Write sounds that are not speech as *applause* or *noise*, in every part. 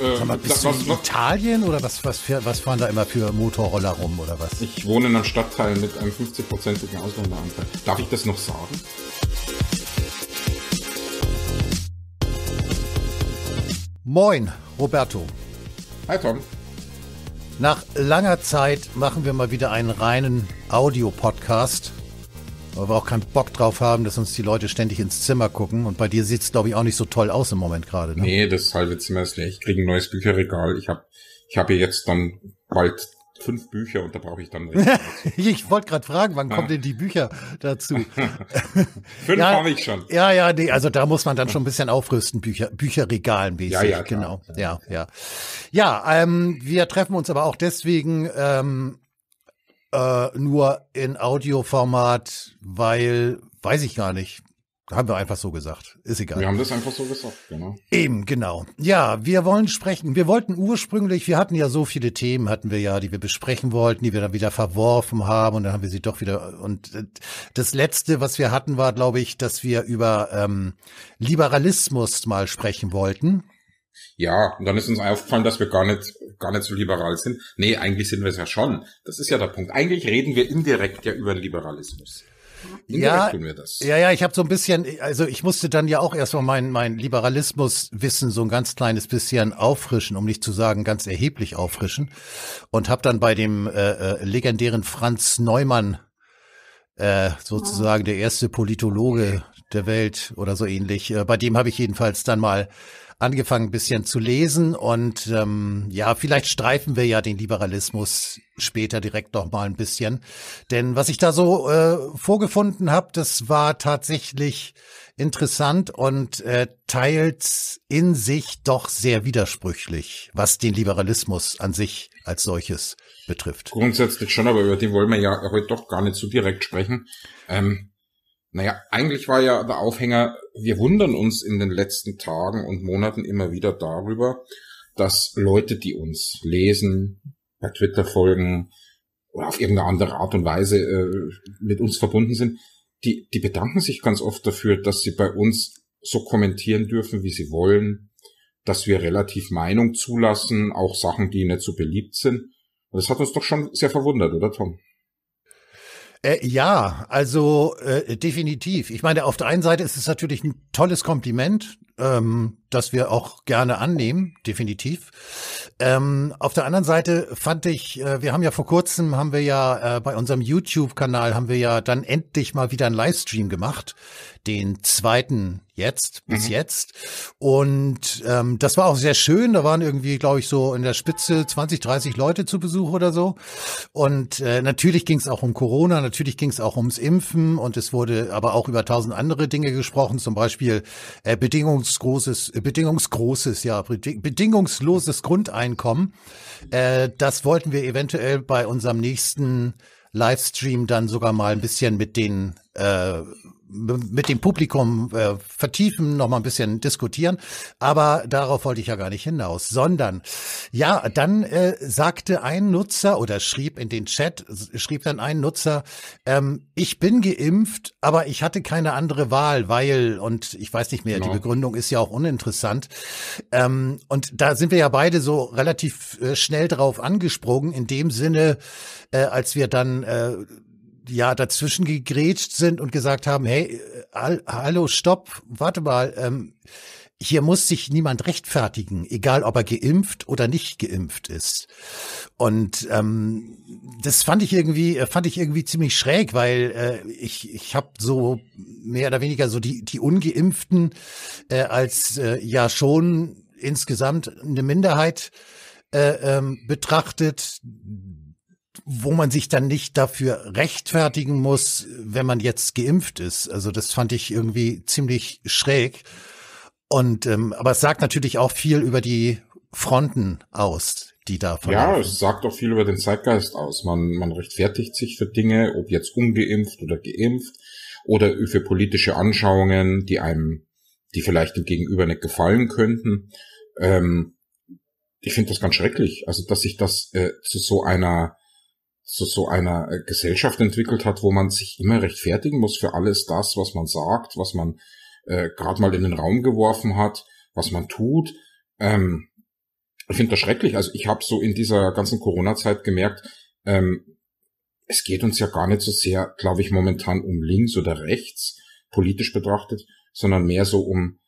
Sag mal, bist was, du in was, Italien oder was, was, was fahren da immer für Motorroller rum oder was? Ich wohne in einem Stadtteil mit einem 50-prozentigen Ausländeranteil. Darf ich das noch sagen? Moin, Roberto. Hi, Tom. Nach langer Zeit machen wir mal wieder einen reinen audio podcast weil wir auch keinen Bock drauf haben, dass uns die Leute ständig ins Zimmer gucken. Und bei dir sieht's, glaube ich, auch nicht so toll aus im Moment gerade. Ne? Nee, das halbe Zimmer ist leer. Ich kriege ein neues Bücherregal. Ich habe ich hab hier jetzt dann bald fünf Bücher und da brauche ich dann. *laughs* ich wollte gerade fragen, wann ja. kommen denn die Bücher dazu? *laughs* fünf ja, habe ich schon. Ja, ja, nee, also da muss man dann schon ein bisschen aufrüsten, Bücher, Bücherregalen mäßig. Ja, ja, genau. Klar. Ja, ja. Ja, ähm, wir treffen uns aber auch deswegen, ähm, äh, nur in Audioformat, weil, weiß ich gar nicht. Haben wir einfach so gesagt. Ist egal. Wir haben das einfach so gesagt, genau. Eben, genau. Ja, wir wollen sprechen. Wir wollten ursprünglich, wir hatten ja so viele Themen, hatten wir ja, die wir besprechen wollten, die wir dann wieder verworfen haben und dann haben wir sie doch wieder. Und das letzte, was wir hatten, war, glaube ich, dass wir über ähm, Liberalismus mal sprechen wollten. Ja, und dann ist uns aufgefallen, dass wir gar nicht, gar nicht so liberal sind. Nee, eigentlich sind wir es ja schon. Das ist ja der Punkt. Eigentlich reden wir indirekt ja über Liberalismus. Indirekt ja, tun wir das. ja, ja, ich habe so ein bisschen, also ich musste dann ja auch erstmal mein, mein Liberalismuswissen so ein ganz kleines bisschen auffrischen, um nicht zu sagen ganz erheblich auffrischen. Und habe dann bei dem äh, äh, legendären Franz Neumann, äh, sozusagen ah. der erste Politologe der Welt oder so ähnlich, äh, bei dem habe ich jedenfalls dann mal angefangen, ein bisschen zu lesen. Und ähm, ja, vielleicht streifen wir ja den Liberalismus später direkt noch mal ein bisschen. Denn was ich da so äh, vorgefunden habe, das war tatsächlich interessant und äh, teils in sich doch sehr widersprüchlich, was den Liberalismus an sich als solches betrifft. Grundsätzlich schon, aber über den wollen wir ja heute doch gar nicht so direkt sprechen. Ähm, naja, eigentlich war ja der Aufhänger, wir wundern uns in den letzten Tagen und Monaten immer wieder darüber, dass Leute, die uns lesen, bei Twitter folgen oder auf irgendeine andere Art und Weise äh, mit uns verbunden sind, die, die bedanken sich ganz oft dafür, dass sie bei uns so kommentieren dürfen, wie sie wollen, dass wir relativ Meinung zulassen, auch Sachen, die nicht so beliebt sind. Und das hat uns doch schon sehr verwundert, oder Tom? Äh, ja, also äh, definitiv. Ich meine, auf der einen Seite ist es natürlich ein tolles Kompliment, ähm, das wir auch gerne annehmen, definitiv. Ähm, auf der anderen Seite fand ich, äh, wir haben ja vor kurzem, haben wir ja äh, bei unserem YouTube-Kanal, haben wir ja dann endlich mal wieder einen Livestream gemacht, den zweiten jetzt, mhm. bis jetzt. Und ähm, das war auch sehr schön, da waren irgendwie, glaube ich, so in der Spitze 20, 30 Leute zu Besuch oder so. Und äh, natürlich ging es auch um Corona, natürlich ging es auch ums Impfen und es wurde aber auch über tausend andere Dinge gesprochen, zum Beispiel Beispiel äh, bedingungsgroßes, äh, bedingungsgroßes, ja, bedingungsloses Grundeinkommen. Äh, das wollten wir eventuell bei unserem nächsten Livestream dann sogar mal ein bisschen mit den äh, mit dem Publikum äh, vertiefen, noch mal ein bisschen diskutieren. Aber darauf wollte ich ja gar nicht hinaus, sondern ja, dann äh, sagte ein Nutzer oder schrieb in den Chat, schrieb dann ein Nutzer, ähm, ich bin geimpft, aber ich hatte keine andere Wahl, weil, und ich weiß nicht mehr, genau. die Begründung ist ja auch uninteressant. Ähm, und da sind wir ja beide so relativ äh, schnell drauf angesprungen, in dem Sinne, äh, als wir dann äh, ja dazwischen gegrätscht sind und gesagt haben, hey, äh, hallo, stopp, warte mal, ähm, hier muss sich niemand rechtfertigen, egal ob er geimpft oder nicht geimpft ist. Und ähm, das fand ich irgendwie, äh, fand ich irgendwie ziemlich schräg, weil äh, ich, ich habe so mehr oder weniger so die, die Ungeimpften äh, als äh, ja schon insgesamt eine Minderheit äh, ähm, betrachtet, wo man sich dann nicht dafür rechtfertigen muss, wenn man jetzt geimpft ist. Also das fand ich irgendwie ziemlich schräg. Und ähm, aber es sagt natürlich auch viel über die Fronten aus, die da Ja, es sagt auch viel über den Zeitgeist aus. Man, man rechtfertigt sich für Dinge, ob jetzt ungeimpft oder geimpft, oder für politische Anschauungen, die einem, die vielleicht dem Gegenüber nicht gefallen könnten. Ähm, ich finde das ganz schrecklich. Also, dass sich das äh, zu so einer zu so einer äh, Gesellschaft entwickelt hat, wo man sich immer rechtfertigen muss für alles das, was man sagt, was man äh, gerade mal in den Raum geworfen hat, was man tut. Ähm, ich finde das schrecklich. Also ich habe so in dieser ganzen Corona-Zeit gemerkt, ähm, es geht uns ja gar nicht so sehr, glaube ich, momentan um links oder rechts, politisch betrachtet, sondern mehr so um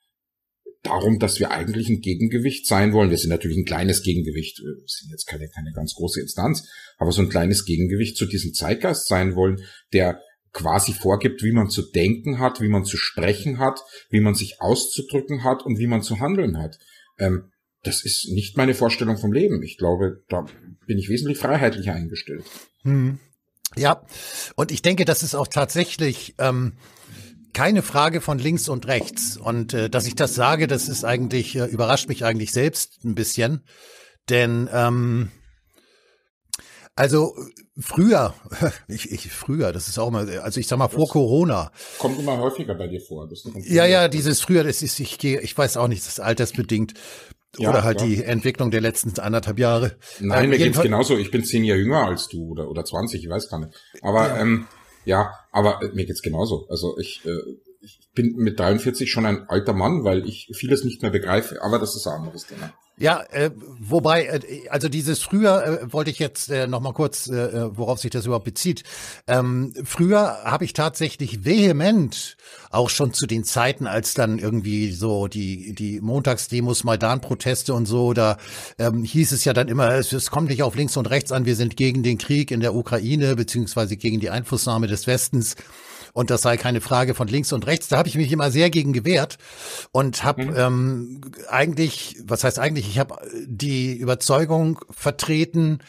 darum, dass wir eigentlich ein Gegengewicht sein wollen. Wir sind natürlich ein kleines Gegengewicht, wir äh, sind jetzt keine, keine ganz große Instanz, aber so ein kleines Gegengewicht zu diesem Zeitgeist sein wollen, der quasi vorgibt, wie man zu denken hat, wie man zu sprechen hat, wie man sich auszudrücken hat und wie man zu handeln hat. Ähm, das ist nicht meine Vorstellung vom Leben. Ich glaube, da bin ich wesentlich freiheitlicher eingestellt. Hm. Ja, und ich denke, das ist auch tatsächlich ähm, keine Frage von links und rechts. Und äh, dass ich das sage, das ist eigentlich, äh, überrascht mich eigentlich selbst ein bisschen. Denn ähm, also früher, *laughs* ich, ich früher, das ist auch immer, also ich sag mal vor das Corona. Kommt immer häufiger bei dir vor. ja, ja, dieses früher, das ist, ich gehe, ich weiß auch nicht, das ist altersbedingt. Ja, oder halt klar. die Entwicklung der letzten anderthalb Jahre. Nein, ähm, mir es genauso. Ich bin zehn Jahre jünger als du oder, oder 20, ich weiß gar nicht. Aber ja. ähm, ja, aber äh, mir geht's genauso. Also ich, äh, ich bin mit 43 schon ein alter Mann, weil ich vieles nicht mehr begreife, aber das ist ein anderes Thema. Ja, äh, wobei, äh, also dieses früher äh, wollte ich jetzt äh, nochmal kurz, äh, äh, worauf sich das überhaupt bezieht. Ähm, früher habe ich tatsächlich vehement, auch schon zu den Zeiten, als dann irgendwie so die, die Montagsdemos, Maidan-Proteste und so, da ähm, hieß es ja dann immer, es, es kommt nicht auf links und rechts an, wir sind gegen den Krieg in der Ukraine, beziehungsweise gegen die Einflussnahme des Westens und das sei keine Frage von links und rechts. Da habe ich mich immer sehr gegen gewehrt und habe mhm. ähm, eigentlich, was heißt eigentlich, ich habe die Überzeugung vertreten,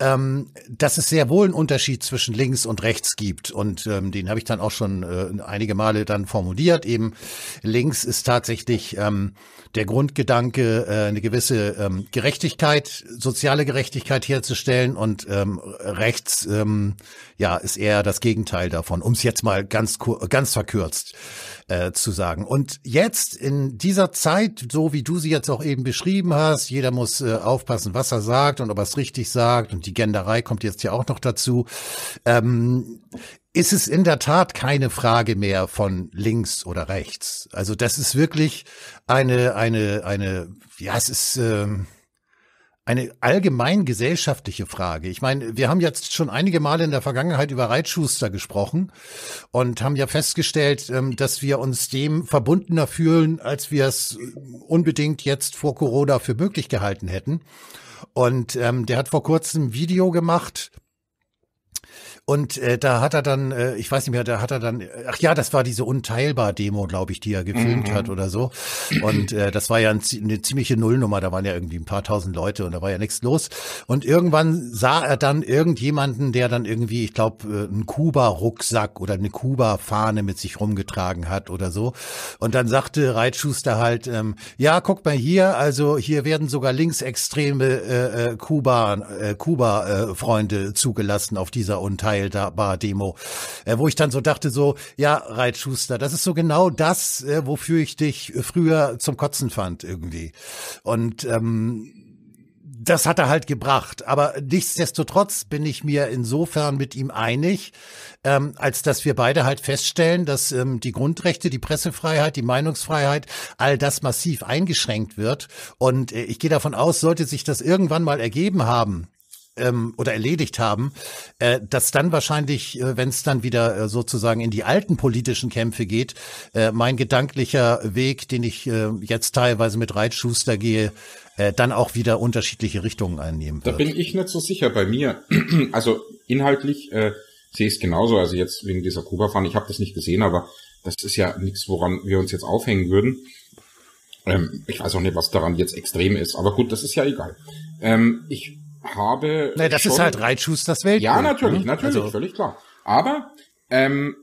ähm, dass es sehr wohl einen Unterschied zwischen links und rechts gibt. Und ähm, den habe ich dann auch schon äh, einige Male dann formuliert. Eben links ist tatsächlich ähm, der Grundgedanke, äh, eine gewisse ähm, Gerechtigkeit, soziale Gerechtigkeit herzustellen und ähm, rechts ähm, ja ist eher das Gegenteil davon, um es jetzt mal ganz ganz verkürzt äh, zu sagen. Und jetzt in dieser Zeit, so wie du sie jetzt auch eben beschrieben hast, jeder muss äh, aufpassen, was er sagt und ob er es richtig sagt und die Genderei kommt jetzt ja auch noch dazu. Ähm, ist es in der Tat keine Frage mehr von links oder rechts. Also das ist wirklich eine, eine, eine, ja, es ist ähm, eine allgemein gesellschaftliche Frage. Ich meine, wir haben jetzt schon einige Male in der Vergangenheit über Reitschuster gesprochen und haben ja festgestellt, ähm, dass wir uns dem verbundener fühlen, als wir es ähm, unbedingt jetzt vor Corona für möglich gehalten hätten. Und ähm, der hat vor kurzem ein Video gemacht und äh, da hat er dann, äh, ich weiß nicht mehr, da hat er dann, ach ja, das war diese Unteilbar-Demo, glaube ich, die er gefilmt mhm. hat oder so. Und äh, das war ja ein, eine ziemliche Nullnummer, da waren ja irgendwie ein paar tausend Leute und da war ja nichts los. Und irgendwann sah er dann irgendjemanden, der dann irgendwie, ich glaube, äh, einen Kuba-Rucksack oder eine Kuba-Fahne mit sich rumgetragen hat oder so. Und dann sagte Reitschuster halt, ähm, ja, guck mal hier, also hier werden sogar linksextreme äh, äh, Kuba-Freunde äh, Kuba, äh, Freunde zugelassen auf dieser Unteilbar. Unteilbar-Demo, äh, wo ich dann so dachte, so, ja, Reitschuster, das ist so genau das, äh, wofür ich dich früher zum Kotzen fand irgendwie. Und ähm, das hat er halt gebracht. Aber nichtsdestotrotz bin ich mir insofern mit ihm einig, ähm, als dass wir beide halt feststellen, dass ähm, die Grundrechte, die Pressefreiheit, die Meinungsfreiheit, all das massiv eingeschränkt wird. Und äh, ich gehe davon aus, sollte sich das irgendwann mal ergeben haben, ähm, oder erledigt haben, äh, dass dann wahrscheinlich, äh, wenn es dann wieder äh, sozusagen in die alten politischen Kämpfe geht, äh, mein gedanklicher Weg, den ich äh, jetzt teilweise mit Reitschuster gehe, äh, dann auch wieder unterschiedliche Richtungen einnehmen wird. Da bin ich nicht so sicher bei mir. *clears throat* also inhaltlich äh, sehe ich es genauso. Also jetzt wegen dieser kuba fahne ich habe das nicht gesehen, aber das ist ja nichts, woran wir uns jetzt aufhängen würden. Ähm, ich weiß auch nicht, was daran jetzt extrem ist, aber gut, das ist ja egal. Ähm, ich habe. Naja, das schon, ist halt Reitschus das Weltbild. Ja, natürlich, mhm. natürlich, also. völlig klar. Aber ähm,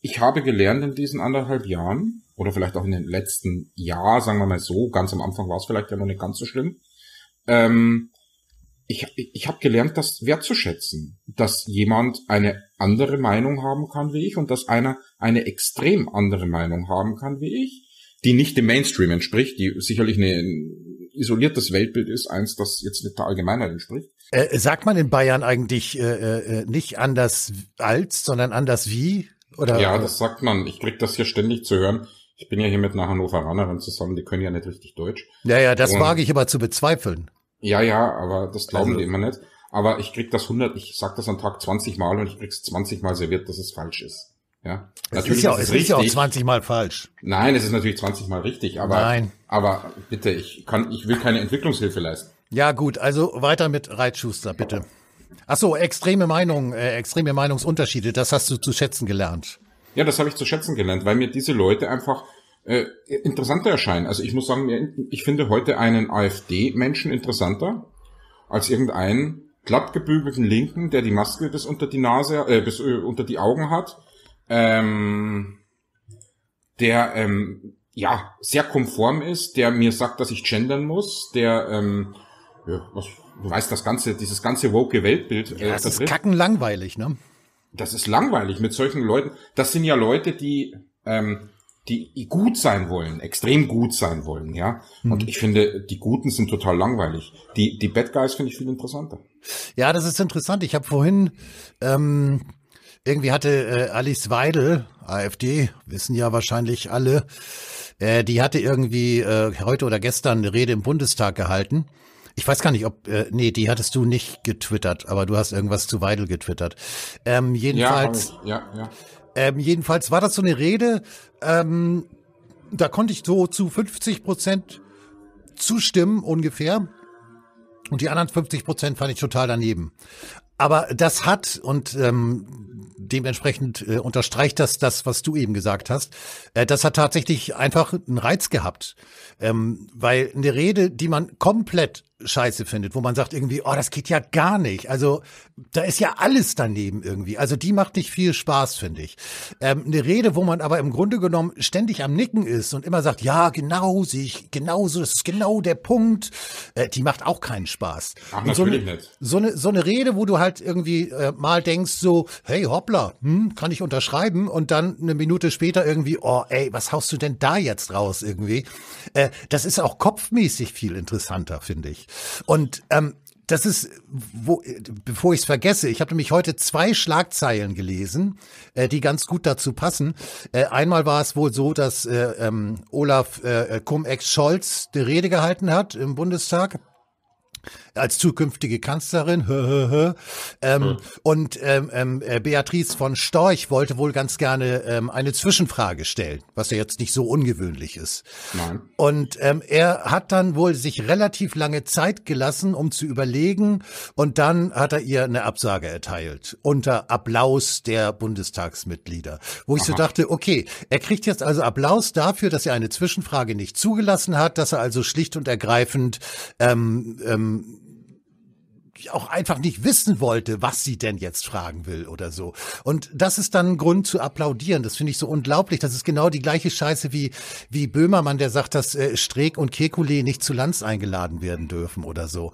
ich habe gelernt in diesen anderthalb Jahren, oder vielleicht auch in den letzten Jahr, sagen wir mal so, ganz am Anfang war es vielleicht ja noch nicht ganz so schlimm, ähm, ich, ich habe gelernt, das wertzuschätzen, dass jemand eine andere Meinung haben kann wie ich und dass einer eine extrem andere Meinung haben kann wie ich, die nicht dem Mainstream entspricht, die sicherlich eine, isoliertes Weltbild ist, eins, das jetzt nicht der Allgemeinheit entspricht. Äh, sagt man in Bayern eigentlich äh, äh, nicht anders als, sondern anders wie? Oder? Ja, das sagt man. Ich kriege das hier ständig zu hören. Ich bin ja hier mit einer Hannoveranerin zusammen, die können ja nicht richtig Deutsch. Ja, ja, das wage ich aber zu bezweifeln. Ja, ja, aber das glauben also. die immer nicht. Aber ich krieg das 100, ich sag das am Tag 20 Mal und ich krieg's 20 Mal serviert, dass es falsch ist. Ja, es natürlich ist ja, ist es richtig. ist ja auch 20 mal falsch. Nein, es ist natürlich 20 mal richtig, aber, Nein. aber bitte, ich kann, ich will keine Entwicklungshilfe leisten. Ja, gut, also weiter mit Reitschuster, bitte. Ach so, extreme Meinungen, äh, extreme Meinungsunterschiede, das hast du zu schätzen gelernt. Ja, das habe ich zu schätzen gelernt, weil mir diese Leute einfach äh, interessanter erscheinen. Also ich muss sagen, ich finde heute einen AfD-Menschen interessanter als irgendeinen glattgebügelten Linken, der die Maske bis unter die Nase, äh, bis äh, unter die Augen hat ähm, der ähm, ja sehr konform ist, der mir sagt, dass ich gendern muss, der ähm, ja, was, du weißt das ganze, dieses ganze woke Weltbild. Äh, ja, das ist kacken langweilig, ne? Das ist langweilig mit solchen Leuten. Das sind ja Leute, die ähm, die gut sein wollen, extrem gut sein wollen, ja. Mhm. Und ich finde, die Guten sind total langweilig. Die die Bad Guys finde ich viel interessanter. Ja, das ist interessant. Ich habe vorhin ähm, irgendwie hatte äh, Alice Weidel, AfD, wissen ja wahrscheinlich alle, äh, die hatte irgendwie äh, heute oder gestern eine Rede im Bundestag gehalten. Ich weiß gar nicht, ob, äh, nee, die hattest du nicht getwittert, aber du hast irgendwas zu Weidel getwittert. Ähm, jedenfalls, ja, ja, ja. Ähm, jedenfalls war das so eine Rede, ähm, da konnte ich so zu 50 Prozent zustimmen ungefähr. Und die anderen 50 Prozent fand ich total daneben. Aber das hat, und ähm, dementsprechend äh, unterstreicht das das, was du eben gesagt hast, äh, das hat tatsächlich einfach einen Reiz gehabt. Ähm, weil eine Rede, die man komplett scheiße findet, wo man sagt irgendwie, oh, das geht ja gar nicht. Also da ist ja alles daneben irgendwie. Also die macht nicht viel Spaß, finde ich. Ähm, eine Rede, wo man aber im Grunde genommen ständig am Nicken ist und immer sagt, ja, genau, sehe ich genauso, das ist genau der Punkt, äh, die macht auch keinen Spaß. Ach, und so, eine, nicht. so eine so eine Rede, wo du halt irgendwie äh, mal denkst so, hey, hoppla, hm, kann ich unterschreiben und dann eine Minute später irgendwie, oh, ey, was haust du denn da jetzt raus irgendwie? Äh, das ist auch kopfmäßig viel interessanter, finde ich. Und ähm, das ist, wo, bevor ich es vergesse, ich habe nämlich heute zwei Schlagzeilen gelesen, äh, die ganz gut dazu passen. Äh, einmal war es wohl so, dass äh, ähm, Olaf äh, äh Cum-Ex Scholz die Rede gehalten hat im Bundestag als zukünftige Kanzlerin. Hö, hö, hö. Ähm, mhm. Und ähm, ähm, äh, Beatrice von Storch wollte wohl ganz gerne ähm, eine Zwischenfrage stellen, was ja jetzt nicht so ungewöhnlich ist. Nein. Und ähm, er hat dann wohl sich relativ lange Zeit gelassen, um zu überlegen. Und dann hat er ihr eine Absage erteilt unter Applaus der Bundestagsmitglieder, wo ich Aha. so dachte, okay, er kriegt jetzt also Applaus dafür, dass er eine Zwischenfrage nicht zugelassen hat, dass er also schlicht und ergreifend ähm, ähm, ähm, auch einfach nicht wissen wollte, was sie denn jetzt fragen will oder so. Und das ist dann ein Grund zu applaudieren. Das finde ich so unglaublich. Das ist genau die gleiche Scheiße wie, wie Böhmermann, der sagt, dass äh, Streeck und Kekulé nicht zu Lanz eingeladen werden dürfen oder so.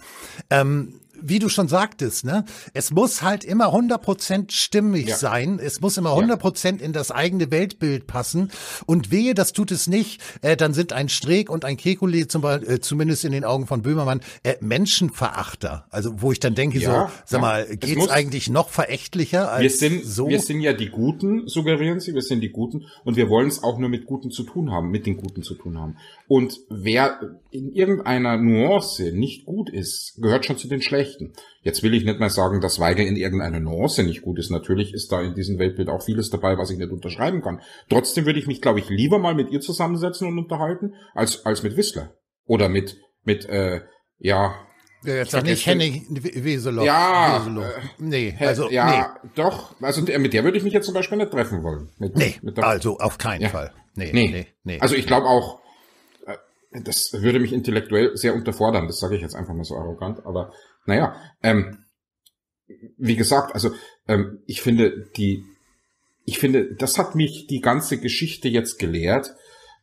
Ähm, wie du schon sagtest, ne, es muss halt immer 100% stimmig ja. sein. Es muss immer 100% ja. in das eigene Weltbild passen. Und wehe, das tut es nicht, äh, dann sind ein Streeck und ein Kekulé zum Beispiel, äh, zumindest in den Augen von Böhmermann, äh, Menschenverachter. Also, wo ich dann denke, ja, so, sag mal, geht's muss, eigentlich noch verächtlicher als wir sind, so? Wir sind ja die Guten, suggerieren sie, wir sind die Guten. Und wir wollen es auch nur mit Guten zu tun haben, mit den Guten zu tun haben. Und wer in irgendeiner Nuance nicht gut ist, gehört schon zu den Schlechten. Rechten. Jetzt will ich nicht mehr sagen, dass Weigel in irgendeiner Nuance nicht gut ist. Natürlich ist da in diesem Weltbild auch vieles dabei, was ich nicht unterschreiben kann. Trotzdem würde ich mich, glaube ich, lieber mal mit ihr zusammensetzen und unterhalten, als, als mit Whistler. Oder mit, mit, äh, ja, ja, jetzt sag nicht Henning Weselow. Ja. Weselow. Äh, nee, also, ja, nee. doch. Also, mit der würde ich mich jetzt zum Beispiel nicht treffen wollen. Mit, nee, mit also auf keinen ja. Fall. Nee, nee, nee, nee. Also, ich glaube auch, äh, das würde mich intellektuell sehr unterfordern. Das sage ich jetzt einfach mal so arrogant. Aber naja, ähm, wie gesagt, also ähm, ich finde die, ich finde, das hat mich die ganze Geschichte jetzt gelehrt.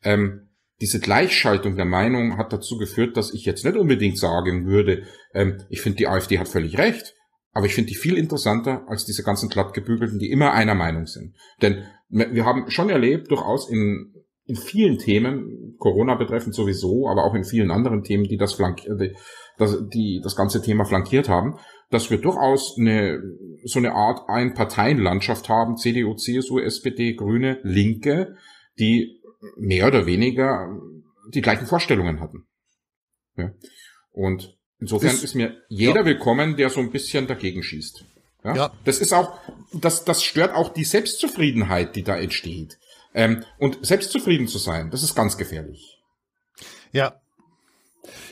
Ähm, diese Gleichschaltung der Meinung hat dazu geführt, dass ich jetzt nicht unbedingt sagen würde, ähm, ich finde die AfD hat völlig recht, aber ich finde die viel interessanter als diese ganzen glattgebügelten, die immer einer Meinung sind. Denn wir haben schon erlebt, durchaus in, in vielen Themen, Corona betreffend sowieso, aber auch in vielen anderen Themen, die das flank, das, die das ganze Thema flankiert haben, dass wir durchaus eine, so eine Art Einparteienlandschaft haben, CDU, CSU, SPD, Grüne, Linke, die mehr oder weniger die gleichen Vorstellungen hatten. Ja. Und insofern ist, ist mir jeder ja. willkommen, der so ein bisschen dagegen schießt. Ja? ja. Das ist auch, das, das stört auch die Selbstzufriedenheit, die da entsteht. Ähm, und selbstzufrieden zu sein, das ist ganz gefährlich. Ja.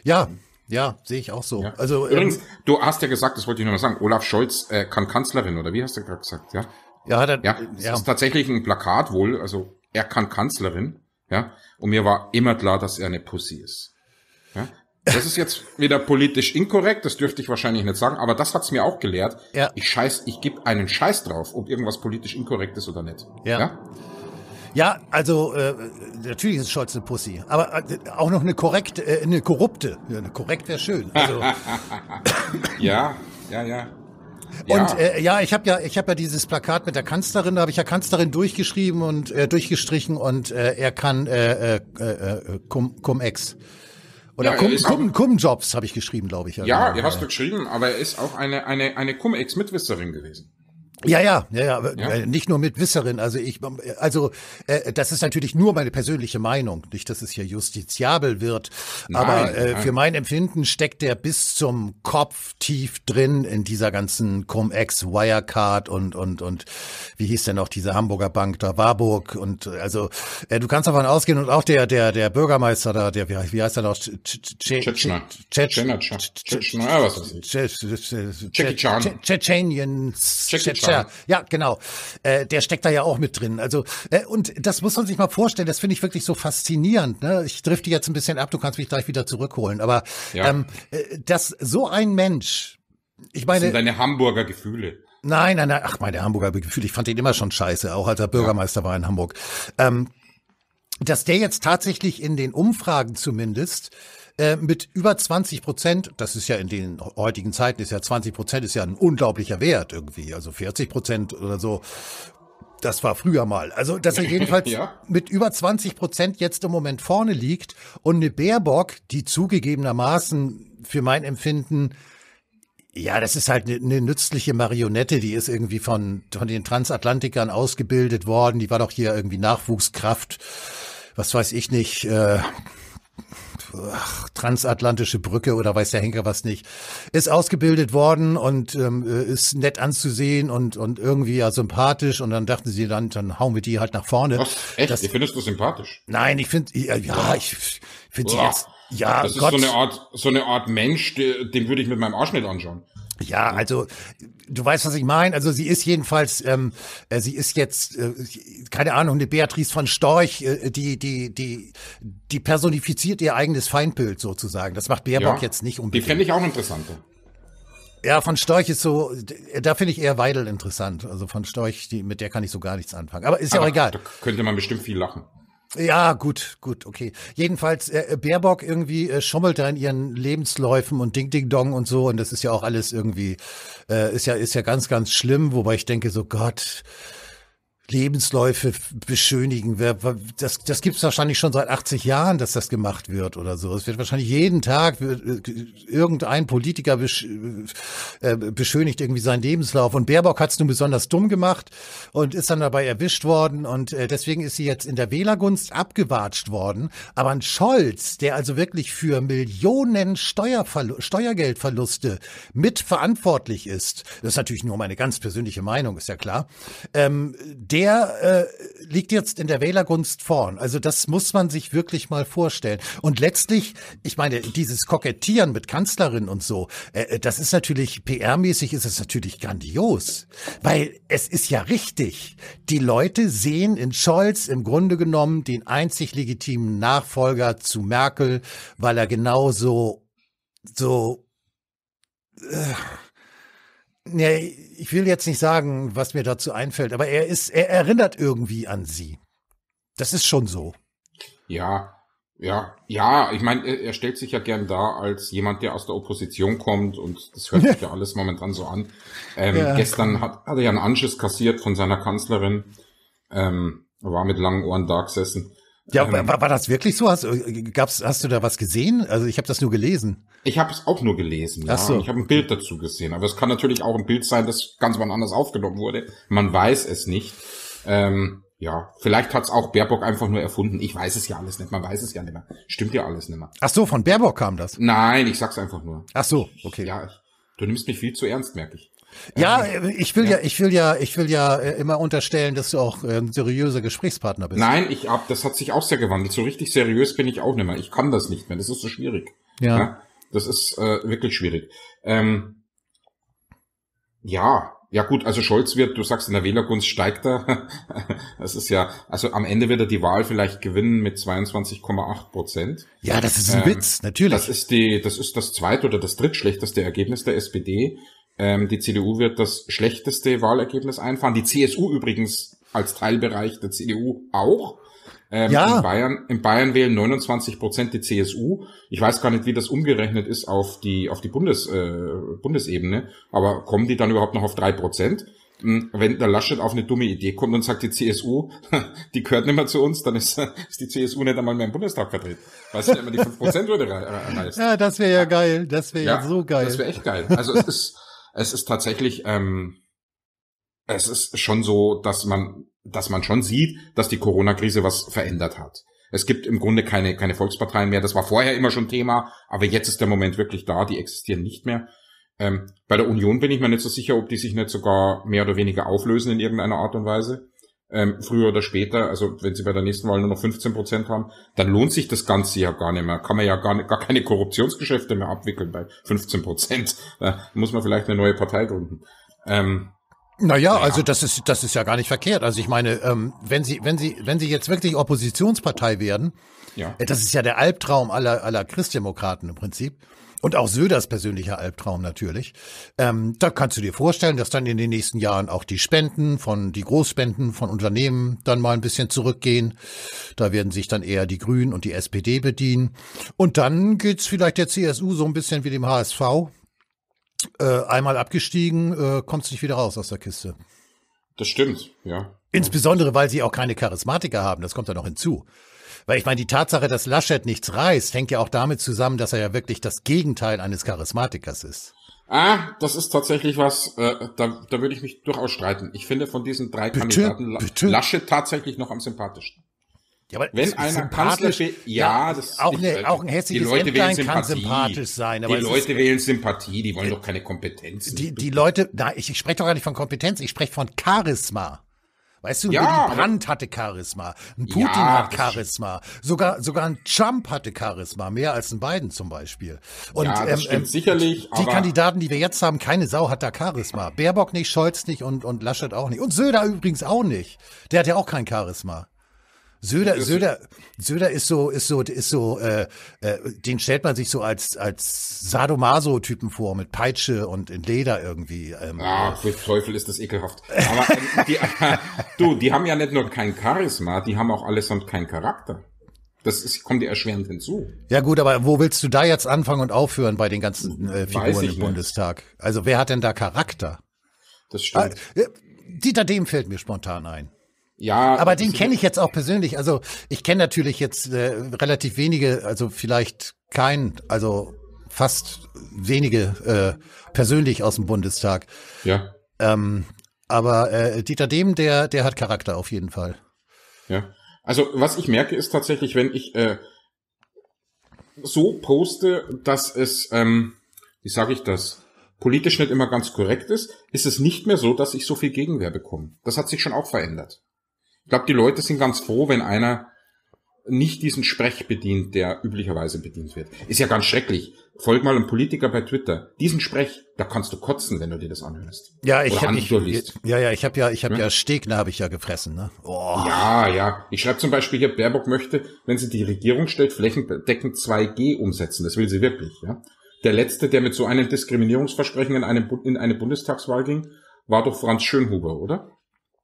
Ja, ja, sehe ich auch so. Ja. Also ähm, Übrigens, ähm, du hast ja gesagt, das wollte ich nur mal sagen, Olaf Scholz äh, kann Kanzlerin, oder wie hast du gerade gesagt? Ja, ja, hat er, ja das ja. ist tatsächlich ein Plakat wohl, also er kann Kanzlerin, ja, und mir war immer klar, dass er eine Pussy ist. Ja? Das ist jetzt wieder politisch inkorrekt, das dürfte ich wahrscheinlich nicht sagen, aber das hat's mir auch gelehrt. Ja. Ich scheiß, ich gebe einen Scheiß drauf, ob irgendwas politisch inkorrekt ist oder nicht. ja? ja? Ja, also äh, natürlich ist Scholz eine Pussy, aber äh, auch noch eine korrekte, äh, eine korrupte. Ja, eine korrekt wäre schön. Also. *laughs* ja, ja, ja. Ja. Und äh, ja, ich habe ja, ich habe ja dieses Plakat mit der Kanzlerin, da habe ich ja Kanzlerin durchgeschrieben und äh, durchgestrichen und äh, er kann äh, äh, äh, äh cum, cum ex oder ja, cum, cum, cum jobs habe ich geschrieben, glaube ich. Ja, ja, genau. ihr hast du geschrieben, aber er ist auch eine eine eine cum ex Mitwisserin gewesen. Ja, ja, ja, ja, nicht nur mit Wisserin. Also ich, also äh, das ist natürlich nur meine persönliche Meinung, nicht, dass es hier justiziabel wird. Nein, aber äh, für mein Empfinden steckt der bis zum Kopf tief drin in dieser ganzen Cum-Ex, Wirecard und und und wie hieß denn auch diese Hamburger Bank da, Warburg und also äh, du kannst davon ausgehen und auch der der der Bürgermeister da, der wie, heißt er noch? Tschetschner. Tschetschner. Tschetschner. Tschetschner. Tschetschner. Tschetschner. Tschetschner ja, ja, genau. Äh, der steckt da ja auch mit drin. Also äh, und das muss man sich mal vorstellen. Das finde ich wirklich so faszinierend. Ne? Ich drifte jetzt ein bisschen ab. Du kannst mich gleich wieder zurückholen. Aber ja. ähm, äh, dass so ein Mensch, ich meine, das sind deine Hamburger Gefühle. Nein, nein, nein. Ach, meine Hamburger Gefühle. Ich fand den immer schon scheiße, auch als er Bürgermeister ja. war in Hamburg. Ähm, dass der jetzt tatsächlich in den Umfragen zumindest äh, mit über 20 Prozent, das ist ja in den heutigen Zeiten, ist ja 20 Prozent ist ja ein unglaublicher Wert irgendwie, also 40 Prozent oder so. Das war früher mal. Also, dass er *laughs* jedenfalls ja. mit über 20 Prozent jetzt im Moment vorne liegt und eine Baerbock, die zugegebenermaßen für mein Empfinden ja, das ist halt eine, eine nützliche Marionette, die ist irgendwie von, von den Transatlantikern ausgebildet worden. Die war doch hier irgendwie Nachwuchskraft, was weiß ich nicht, äh, ach, transatlantische Brücke oder weiß der Henker was nicht, ist ausgebildet worden und ähm, äh, ist nett anzusehen und, und irgendwie ja sympathisch. Und dann dachten sie, dann, dann hauen wir die halt nach vorne. Was? Echt? Das, Ihr findest du sympathisch? Nein, ich finde, ja, ja, ich finde sie jetzt. Ja, das ist Gott. so eine Art, so eine Art Mensch, den würde ich mit meinem Arsch nicht anschauen. Ja, also du weißt, was ich meine. Also sie ist jedenfalls, ähm, äh, sie ist jetzt, äh, keine Ahnung, eine Beatrice von Storch, äh, die, die, die, die personifiziert ihr eigenes Feindbild sozusagen. Das macht Baerbock ja, jetzt nicht unbedingt. Die fände ich auch interessant. Ja, von Storch ist so, da finde ich eher Weidel interessant. Also von Storch, die, mit der kann ich so gar nichts anfangen. Aber ist ja Aber auch egal. Da könnte man bestimmt viel lachen. Ja, gut, gut, okay. Jedenfalls, äh, äh, Baerbock irgendwie äh, schummelt da in ihren Lebensläufen und Ding Ding Dong und so. Und das ist ja auch alles irgendwie, äh, ist ja, ist ja ganz, ganz schlimm, wobei ich denke, so Gott, Lebensläufe beschönigen. Das, das gibt es wahrscheinlich schon seit 80 Jahren, dass das gemacht wird oder so. Es wird wahrscheinlich jeden Tag äh, irgendein Politiker äh, beschönigt irgendwie seinen Lebenslauf. Und Baerbock hat es nun besonders dumm gemacht und ist dann dabei erwischt worden. Und äh, deswegen ist sie jetzt in der Wählergunst abgewatscht worden. Aber ein Scholz, der also wirklich für Millionen Steuergeldverluste mitverantwortlich ist, das ist natürlich nur meine ganz persönliche Meinung, ist ja klar, ähm, der wer äh, liegt jetzt in der Wählergunst vorn? Also das muss man sich wirklich mal vorstellen. Und letztlich, ich meine, dieses Kokettieren mit Kanzlerin und so, äh, äh das ist natürlich PR-mäßig ist es natürlich grandios, weil es ist ja richtig. Die Leute sehen in Scholz im Grunde genommen den einzig legitimen Nachfolger zu Merkel, weil er genauso so äh, ja, ich will jetzt nicht sagen, was mir dazu einfällt, aber er ist, er erinnert irgendwie an sie. Das ist schon so. Ja, ja, ja, ich meine, er, er, stellt sich ja gern da als jemand, der aus der Opposition kommt und das hört sich *laughs* ja alles momentan so an. Ähm, ja. Gestern hat, hat er ja einen Anschiss kassiert von seiner Kanzlerin, ähm, war mit langen Ohren da gesessen. Ja, ähm, war, war das wirklich so? Hast, äh, gab's, hast du da was gesehen? Also ich habe das nur gelesen. Ich habe es auch nur gelesen. Ja. Ach so. Ich habe ein Bild dazu gesehen. Aber es kann natürlich auch ein Bild sein, das ganz anders aufgenommen wurde. Man weiß es nicht. Ähm, ja, vielleicht hat's auch Baerbock einfach nur erfunden. Ich weiß es ja alles nicht. Man weiß es ja nicht mehr. Stimmt ja alles nicht mehr. Ach so, von Baerbock kam das? Nein, ich sag's einfach nur. Ach so, okay. Ja, ich, du nimmst mich viel zu ernst, merke ich. Ja, ähm, äh, ich will ja. ja, ich will ja, ich will ja äh, immer unterstellen, dass du auch äh, ein seriöser Gesprächspartner bist. Nein, ich hab, das hat sich auch sehr gewandelt. So richtig seriös bin ich auch nicht mehr. Ich kann das nicht mehr. Das ist so schwierig. Ja. ja das ist äh, wirklich schwierig. Ähm, ja, ja gut, also Scholz wird, du sagst, in der Wählergunst steigt er. *laughs* Das ist ja, also am Ende wird er die Wahl vielleicht gewinnen mit 22,8 Prozent. Ja, das ist ein ähm, Witz, natürlich. Das ist die, das ist das zweit- oder das drittschlechteste Ergebnis der SPD ähm, die CDU wird das schlechteste Wahlergebnis einfahren. Die CSU übrigens als Teilbereich der CDU auch. Ähm, ja. in, Bayern, in Bayern wählen 29 Prozent die CSU. Ich weiß gar nicht, wie das umgerechnet ist auf die, auf die Bundes, äh, Bundesebene, aber kommen die dann überhaupt noch auf drei Prozent? Hm, wenn der Laschet auf eine dumme Idee kommt und sagt, die CSU, *laughs* die gehört nicht mehr zu uns, dann ist, *laughs* ist die CSU nicht einmal mehr im Bundestag vertreten. Weißt du, wenn man die 5 würde reißt. Ja, das wäre ja ah. geil. Das wäre ja, ja so geil. Das wäre echt geil. Also es ist, es ist tatsächlich, ähm, es ist schon so, dass man, dass man schon sieht, dass die Corona-Krise was verändert hat. Es gibt im Grunde keine, keine Volksparteien mehr. Das war vorher immer schon Thema, aber jetzt ist der Moment wirklich da. Die existieren nicht mehr. Ähm, bei der Union bin ich mir nicht so sicher, ob die sich nicht sogar mehr oder weniger auflösen in irgendeiner Art und Weise ähm, früher oder später, also wenn sie bei der nächsten Wahl nur noch 15 Prozent haben, dann lohnt sich das Ganze ja gar nicht mehr. Kann man ja gar, nicht, gar keine Korruptionsgeschäfte mehr abwickeln bei 15 Prozent. *laughs* Da muss man vielleicht eine neue Partei gründen. Ähm, naja, naja, also das ist, das ist ja gar nicht verkehrt. Also ich meine, ähm, wenn sie, wenn sie, wenn sie jetzt wirklich Oppositionspartei werden, ja. Äh, das ist ja der Albtraum aller, aller Christdemokraten im Prinzip. Und auch Söders persönlicher Albtraum natürlich. Ähm, da kannst du dir vorstellen, dass dann in den nächsten Jahren auch die Spenden von, die Großspenden von Unternehmen dann mal ein bisschen zurückgehen. Da werden sich dann eher die Grünen und die SPD bedienen. Und dann geht's vielleicht der CSU so ein bisschen wie dem HSV. Äh, einmal abgestiegen, äh, kommst nicht wieder raus aus der Kiste. Das stimmt, ja. Insbesondere, weil sie auch keine Charismatiker haben. Das kommt da noch hinzu. Weil ich meine, die Tatsache, dass Laschet nichts reißt, hängt ja auch damit zusammen, dass er ja wirklich das Gegenteil eines Charismatikers ist. Ah, das ist tatsächlich was, äh, da, da würde ich mich durchaus streiten. Ich finde von diesen drei bitte, Kandidaten bitte. Laschet tatsächlich noch am sympathischsten. Ja, aber wenn einer Kanzler will, ja, ja, das auch, eine, auch ein hässliches die Leute wählen kann sympathisch sein. die Leute ist, wählen Sympathie, die wollen äh, doch keine Kompetenz. Die, die Leute, na, ich, ich spreche doch gar nicht von Kompetenz, ich spreche von Charisma. Weißt du, ja, Willy Brandt hatte Charisma, ein Putin ja, hat Charisma, sogar, sogar ein Trump hatte Charisma, mehr als ein Biden zum Beispiel. Und ja, das ähm, stimmt ähm, sicherlich. Die Kandidaten, die wir jetzt haben, keine Sau hat da Charisma. Baerbock nicht, Scholz nicht und, und Laschet auch nicht. Und Söder übrigens auch nicht. Der hat ja auch kein Charisma. Söder, Söder, Söder ist so, ist so, ist so, äh, äh, den stellt man sich so als als Sadomaso-Typen vor mit Peitsche und in Leder irgendwie. Ähm. Ah, für Teufel ist das ekelhaft. Aber ähm, die, äh, *laughs* du, die haben ja nicht nur kein Charisma, die haben auch allesamt keinen Charakter. Das ist, kommt dir erschwerend hinzu. Ja gut, aber wo willst du da jetzt anfangen und aufhören bei den ganzen äh, Figuren im Bundestag? Also wer hat denn da Charakter? Das stimmt. Ah, Dieter Dem fällt mir spontan ein. Ja. Aber den kenne ich jetzt auch persönlich. Also ich kenne natürlich jetzt äh, relativ wenige, also vielleicht kein, also fast wenige äh, persönlich aus dem Bundestag. Ja. Ähm, aber äh, Dieter Dem, der, der hat Charakter auf jeden Fall. Ja. Also was ich merke ist tatsächlich, wenn ich äh, so poste, dass es, ähm, wie sage ich das, politisch nicht immer ganz korrekt ist, ist es nicht mehr so, dass ich so viel Gegenwehr bekomme. Das hat sich schon auch verändert glaube, die Leute sind ganz froh, wenn einer nicht diesen Sprech bedient, der üblicherweise bedient wird. Ist ja ganz schrecklich. Folg mal einem Politiker bei Twitter. Diesen Sprech, da kannst du kotzen, wenn du dir das anhörst. Ja, ich habe ja, ja, ich habe ja, ich habe ja, ja Stegner habe ich ja gefressen, ne? Oh. Ja, ja. Ich schreibe zum Beispiel hier, Baerbock möchte, wenn sie die Regierung stellt, flächendeckend 2G umsetzen. Das will sie wirklich, ja. Der letzte, der mit so einem Diskriminierungsversprechen in, einem, in eine Bundestagswahl ging, war doch Franz Schönhuber, oder?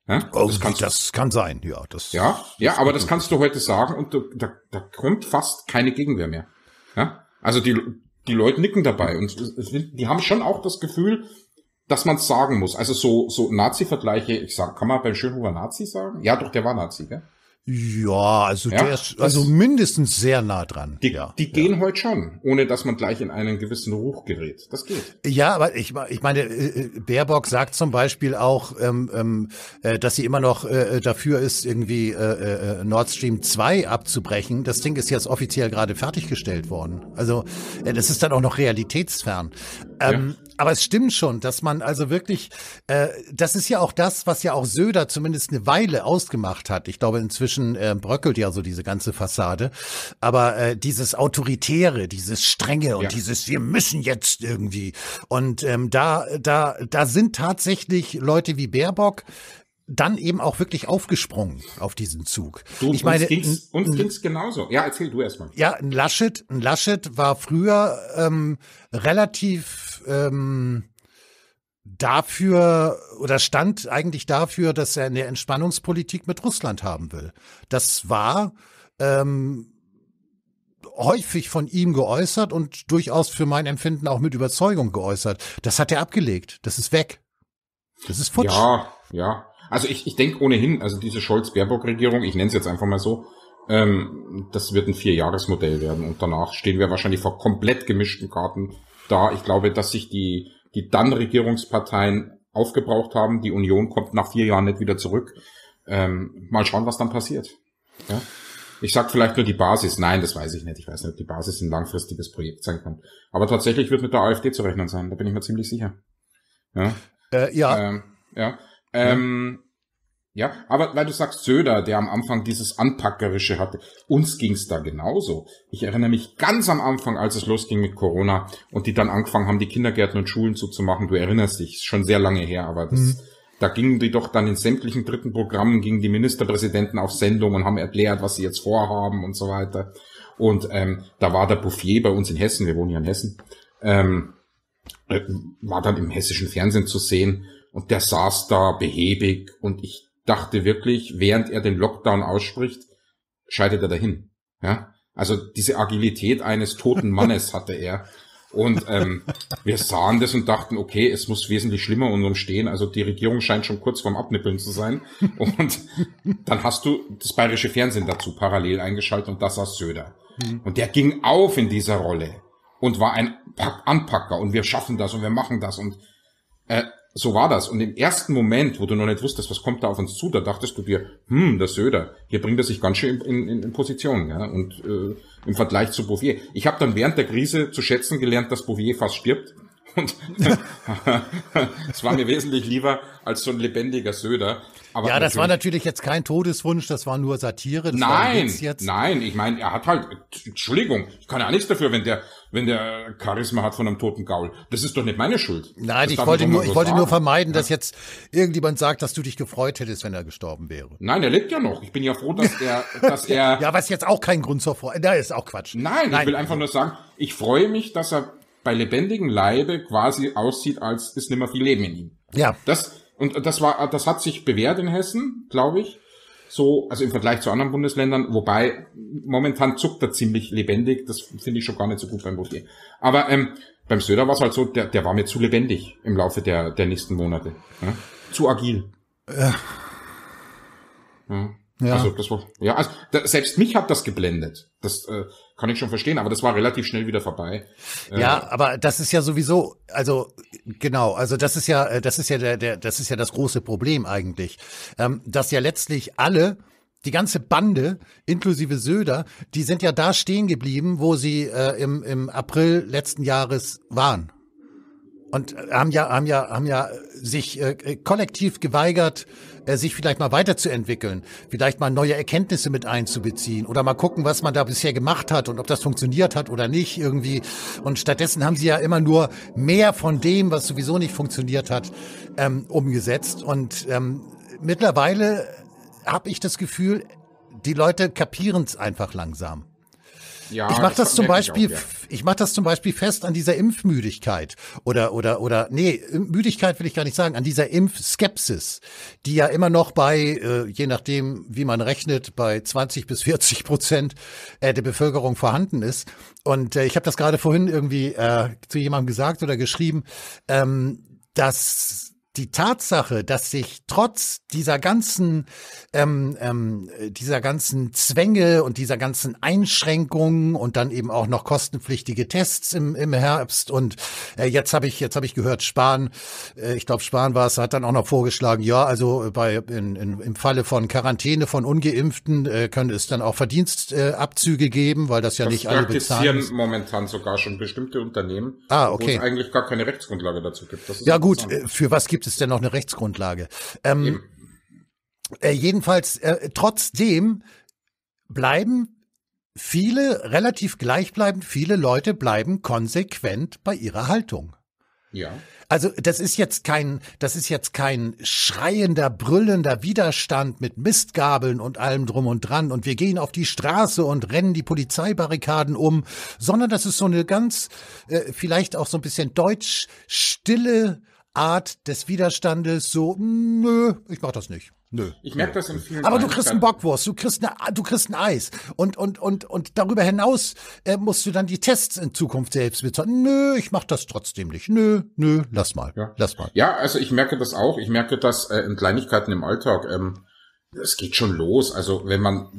Ja, oh, das, kannst, das kann sein, ja. Das, ja, ja, aber das kannst du heute sagen und du, da, da kommt fast keine Gegenwehr mehr. Ja? Also die, die Leute nicken dabei und die haben schon auch das Gefühl, dass man es sagen muss. Also so, so Nazi-Vergleiche, ich sag, kann man beim Schönhuber Nazi sagen? Ja, doch, der war Nazi, gell? Ja, also ja, der ist also mindestens sehr nah dran. Die, ja, die gehen ja. heute schon, ohne dass man gleich in einen gewissen Ruch gerät. Das geht. Ja, aber ich, ich meine, äh, äh, Baerbock sagt zum Beispiel auch, ähm, ähm, äh, dass sie immer noch äh, äh dafür ist, irgendwie äh, Nord Stream 2 abzubrechen. Das Ding ist jetzt offiziell gerade fertiggestellt worden. Also das ist dann auch noch realitätsfern. Ähm, aber es stimmt schon, dass man also wirklich, äh, das ist ja auch das, was ja auch Söder zumindest eine Weile ausgemacht hat. Ich glaube, inzwischen äh, bröckelt ja so diese ganze Fassade. Aber äh, dieses Autoritäre, dieses Strenge und ja. dieses, wir müssen jetzt irgendwie. Und ähm, da, da, da sind tatsächlich Leute wie Baerbock, dann eben auch wirklich aufgesprungen auf diesen Zug. Du, ich meine, uns ging's, uns ging's genauso. Ja, erzähl du erstmal. Ja, ein Laschet, ein Laschet war früher ähm, relativ ähm, dafür oder stand eigentlich dafür, dass er eine Entspannungspolitik mit Russland haben will. Das war ähm, häufig von ihm geäußert und durchaus für mein Empfinden auch mit Überzeugung geäußert. Das hat er abgelegt. Das ist weg. Das ist futsch. Ja, ja. Also ich, ich denke ohnehin, also diese Scholz-Baerbock-Regierung, ich nenne es jetzt einfach mal so, ähm, das wird ein Vierjahresmodell werden und danach stehen wir wahrscheinlich vor komplett gemischten Karten da. Ich glaube, dass sich die, die dann Regierungsparteien aufgebraucht haben. Die Union kommt nach vier Jahren nicht wieder zurück. Ähm, mal schauen, was dann passiert. Ja? Ich sag vielleicht nur die Basis. Nein, das weiß ich nicht. Ich weiß nicht, ob die Basis ein langfristiges Projekt sein kann. Aber tatsächlich wird mit der AfD zu rechnen sein. Da bin ich mir ziemlich sicher. Ja. Äh, ja. Ähm, ja. Ähm, ja. aber weil du sagst Söder, der am Anfang dieses Anpackerische hatte, uns ging's da genauso. Ich erinnere mich ganz am Anfang, als es losging mit Corona und die dann angefangen haben, die Kindergärten und Schulen zuzumachen. Du erinnerst dich, ist schon sehr lange her, aber das, mhm. da gingen die doch dann in sämtlichen dritten Programmen, gingen die Ministerpräsidenten auf Sendung und haben erklärt, was sie jetzt vorhaben und so weiter. Und ähm, da war der Bouffier bei uns in Hessen, wir wohnen ja in Hessen, ähm, äh, war dann im hessischen Fernsehen zu sehen und der saß da behäbig und ich dachte wirklich, während er den Lockdown ausspricht, scheitert er dahin. Ja? Also diese Agilität eines toten Mannes *laughs* hatte er. Und ähm, wir sahen das und dachten, okay, es muss wesentlich schlimmer und umstehen. Also die Regierung scheint schon kurz vorm Abnippeln zu sein. Und dann hast du das bayerische Fernsehen dazu parallel eingeschaltet und das saß Söder. Mhm. Und der ging auf in dieser Rolle und war ein Anpacker und wir schaffen das und wir machen das. Und äh, so war das. Und im ersten Moment, wo du noch nicht wusstest, was kommt da auf uns zu, da dachtest du dir, hm, der Söder, hier bringt er sich ganz schön in, in, in Position. Ja? Und äh, im Vergleich zu Bouvier. Ich habe dann während der Krise zu schätzen gelernt, dass Bouvier fast stirbt. Und *laughs* es war mir wesentlich lieber als so ein lebendiger Söder. Aber ja, das war natürlich jetzt kein Todeswunsch, das war nur Satire. Das nein, war jetzt. nein, ich meine, er hat halt, Entschuldigung, ich kann ja nichts dafür, wenn der wenn der Charisma hat von einem toten Gaul. Das ist doch nicht meine Schuld. Nein, das ich wollte, nur, ich wollte nur vermeiden, dass jetzt irgendjemand sagt, dass du dich gefreut hättest, wenn er gestorben wäre. Nein, er lebt ja noch. Ich bin ja froh, dass er, *laughs* dass er. ja, was jetzt auch kein Grund zur Freude. Da ist auch Quatsch. Nein, Nein, ich will einfach nur sagen, ich freue mich, dass er bei lebendigem Leibe quasi aussieht, als ist nimmer viel Leben in ihm. Ja. Das, und das war, das hat sich bewährt in Hessen, glaube ich so, also im Vergleich zu anderen Bundesländern, wobei momentan zuckt er ziemlich lebendig, das finde ich schon gar nicht so gut beim Boutier. Aber ähm, beim Söder war es halt so, der, der war mir zu lebendig im Laufe der, der nächsten Monate. Ja? Ne? Zu agil. Ja. ja. Ja. Also das war, ja, also da, selbst mich hat das geblendet. Das, äh, kann ich schon verstehen, aber das war relativ schnell wieder vorbei. Äh, ja, äh, aber das ist ja sowieso, also genau, also das ist ja, äh, das ist ja der, der das ist ja das große Problem eigentlich, ähm, dass ja letztlich alle die ganze Bande, inklusive Söder, die sind ja da stehen geblieben, wo sie äh, im, im April letzten Jahres waren. Und äh, haben ja, haben ja, haben ja sich äh, kollektiv geweigert, äh, sich vielleicht mal weiterzuentwickeln, vielleicht mal neue Erkenntnisse mit einzubeziehen oder mal gucken, was man da bisher gemacht hat und ob das funktioniert hat oder nicht irgendwie. Und stattdessen haben sie ja immer nur mehr von dem, was sowieso nicht funktioniert hat, ähm, umgesetzt. Und ähm, mittlerweile habe ich das Gefühl, die Leute kapieren es einfach langsam. Ja, ich mache das, das zum Beispiel, ich, auch, ja. ich mache das zum Beispiel fest an dieser Impfmüdigkeit oder oder oder nee, Müdigkeit will ich gar nicht sagen, an dieser Impfskepsis, die ja immer noch bei äh, je nachdem, wie man rechnet, bei 20 bis 40 Prozent äh, der Bevölkerung vorhanden ist. Und äh, ich habe das gerade vorhin irgendwie äh, zu jemandem gesagt oder geschrieben, ähm, dass die Tatsache, dass sich trotz dieser ganzen, ähm, ähm, dieser ganzen Zwänge und dieser ganzen Einschränkungen und dann eben auch noch kostenpflichtige Tests im, im Herbst und äh, jetzt habe ich, jetzt habe ich gehört, Spahn, äh, ich glaube Spahn war es, hat dann auch noch vorgeschlagen, ja, also bei in, in, im Falle von Quarantäne von Ungeimpften äh, könnte es dann auch Verdienstabzüge geben, weil das ja das nicht alle bezahlen. praktizieren momentan sogar schon bestimmte Unternehmen, ah, okay. wo es eigentlich gar keine Rechtsgrundlage dazu gibt. ja gut, äh, für was gibt gibt es denn noch eine Rechtsgrundlage? Ähm, äh, jedenfalls, äh, trotzdem bleiben viele, relativ gleichbleibend viele Leute bleiben konsequent bei ihrer Haltung. Ja. Also das ist jetzt kein, das ist jetzt kein schreiender, brüllender Widerstand mit Mistgabeln und allem drum und dran und wir gehen auf die Straße und rennen die Polizeibarrikaden um, sondern das ist so eine ganz, äh, vielleicht auch so ein bisschen deutsch stille Art des Widerstandes so, nö, ich mach das nicht. Nö. Ich merke das in vielen. Aber du kriegst einen Bockwurst, du kriegst, eine, du kriegst ein Eis. Und, und, und, und darüber hinaus äh, musst du dann die Tests in Zukunft selbst bezahlen. Nö, ich mach das trotzdem nicht. Nö, nö, lass mal. Ja. Lass mal. Ja, also ich merke das auch. Ich merke das äh, in Kleinigkeiten im Alltag. Ähm, es geht schon los. Also wenn man,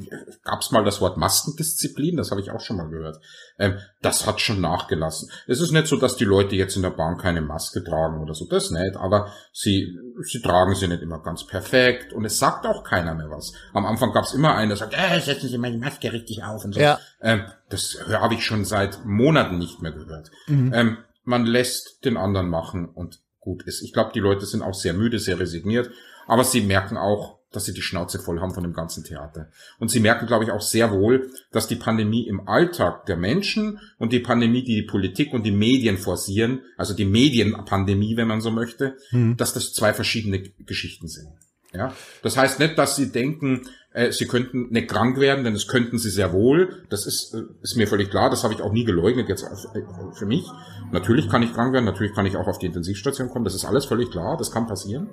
gab es mal das Wort Maskendisziplin, das habe ich auch schon mal gehört. Ähm, das hat schon nachgelassen. Es ist nicht so, dass die Leute jetzt in der Bahn keine Maske tragen oder so, das nicht, aber sie, sie tragen sie nicht immer ganz perfekt und es sagt auch keiner mehr was. Am Anfang gab es immer einen, der sagt, äh, setzen Sie meine Maske richtig auf und so. Ja. Ähm, das habe ich schon seit Monaten nicht mehr gehört. Mhm. Ähm, man lässt den anderen machen und gut ist. Ich glaube, die Leute sind auch sehr müde, sehr resigniert, aber sie merken auch, dass sie die Schnauze voll haben von dem ganzen Theater. Und sie merken, glaube ich, auch sehr wohl, dass die Pandemie im Alltag der Menschen und die Pandemie, die die Politik und die Medien forcieren, also die Medienpandemie, wenn man so möchte, mhm. dass das zwei verschiedene Geschichten sind. Ja, das heißt nicht, dass sie denken, äh, sie könnten nicht krank werden, denn das könnten sie sehr wohl. Das ist, äh, ist mir völlig klar. Das habe ich auch nie geleugnet jetzt äh, für mich. Natürlich kann ich krank werden, natürlich kann ich auch auf die Intensivstation kommen. Das ist alles völlig klar. Das kann passieren.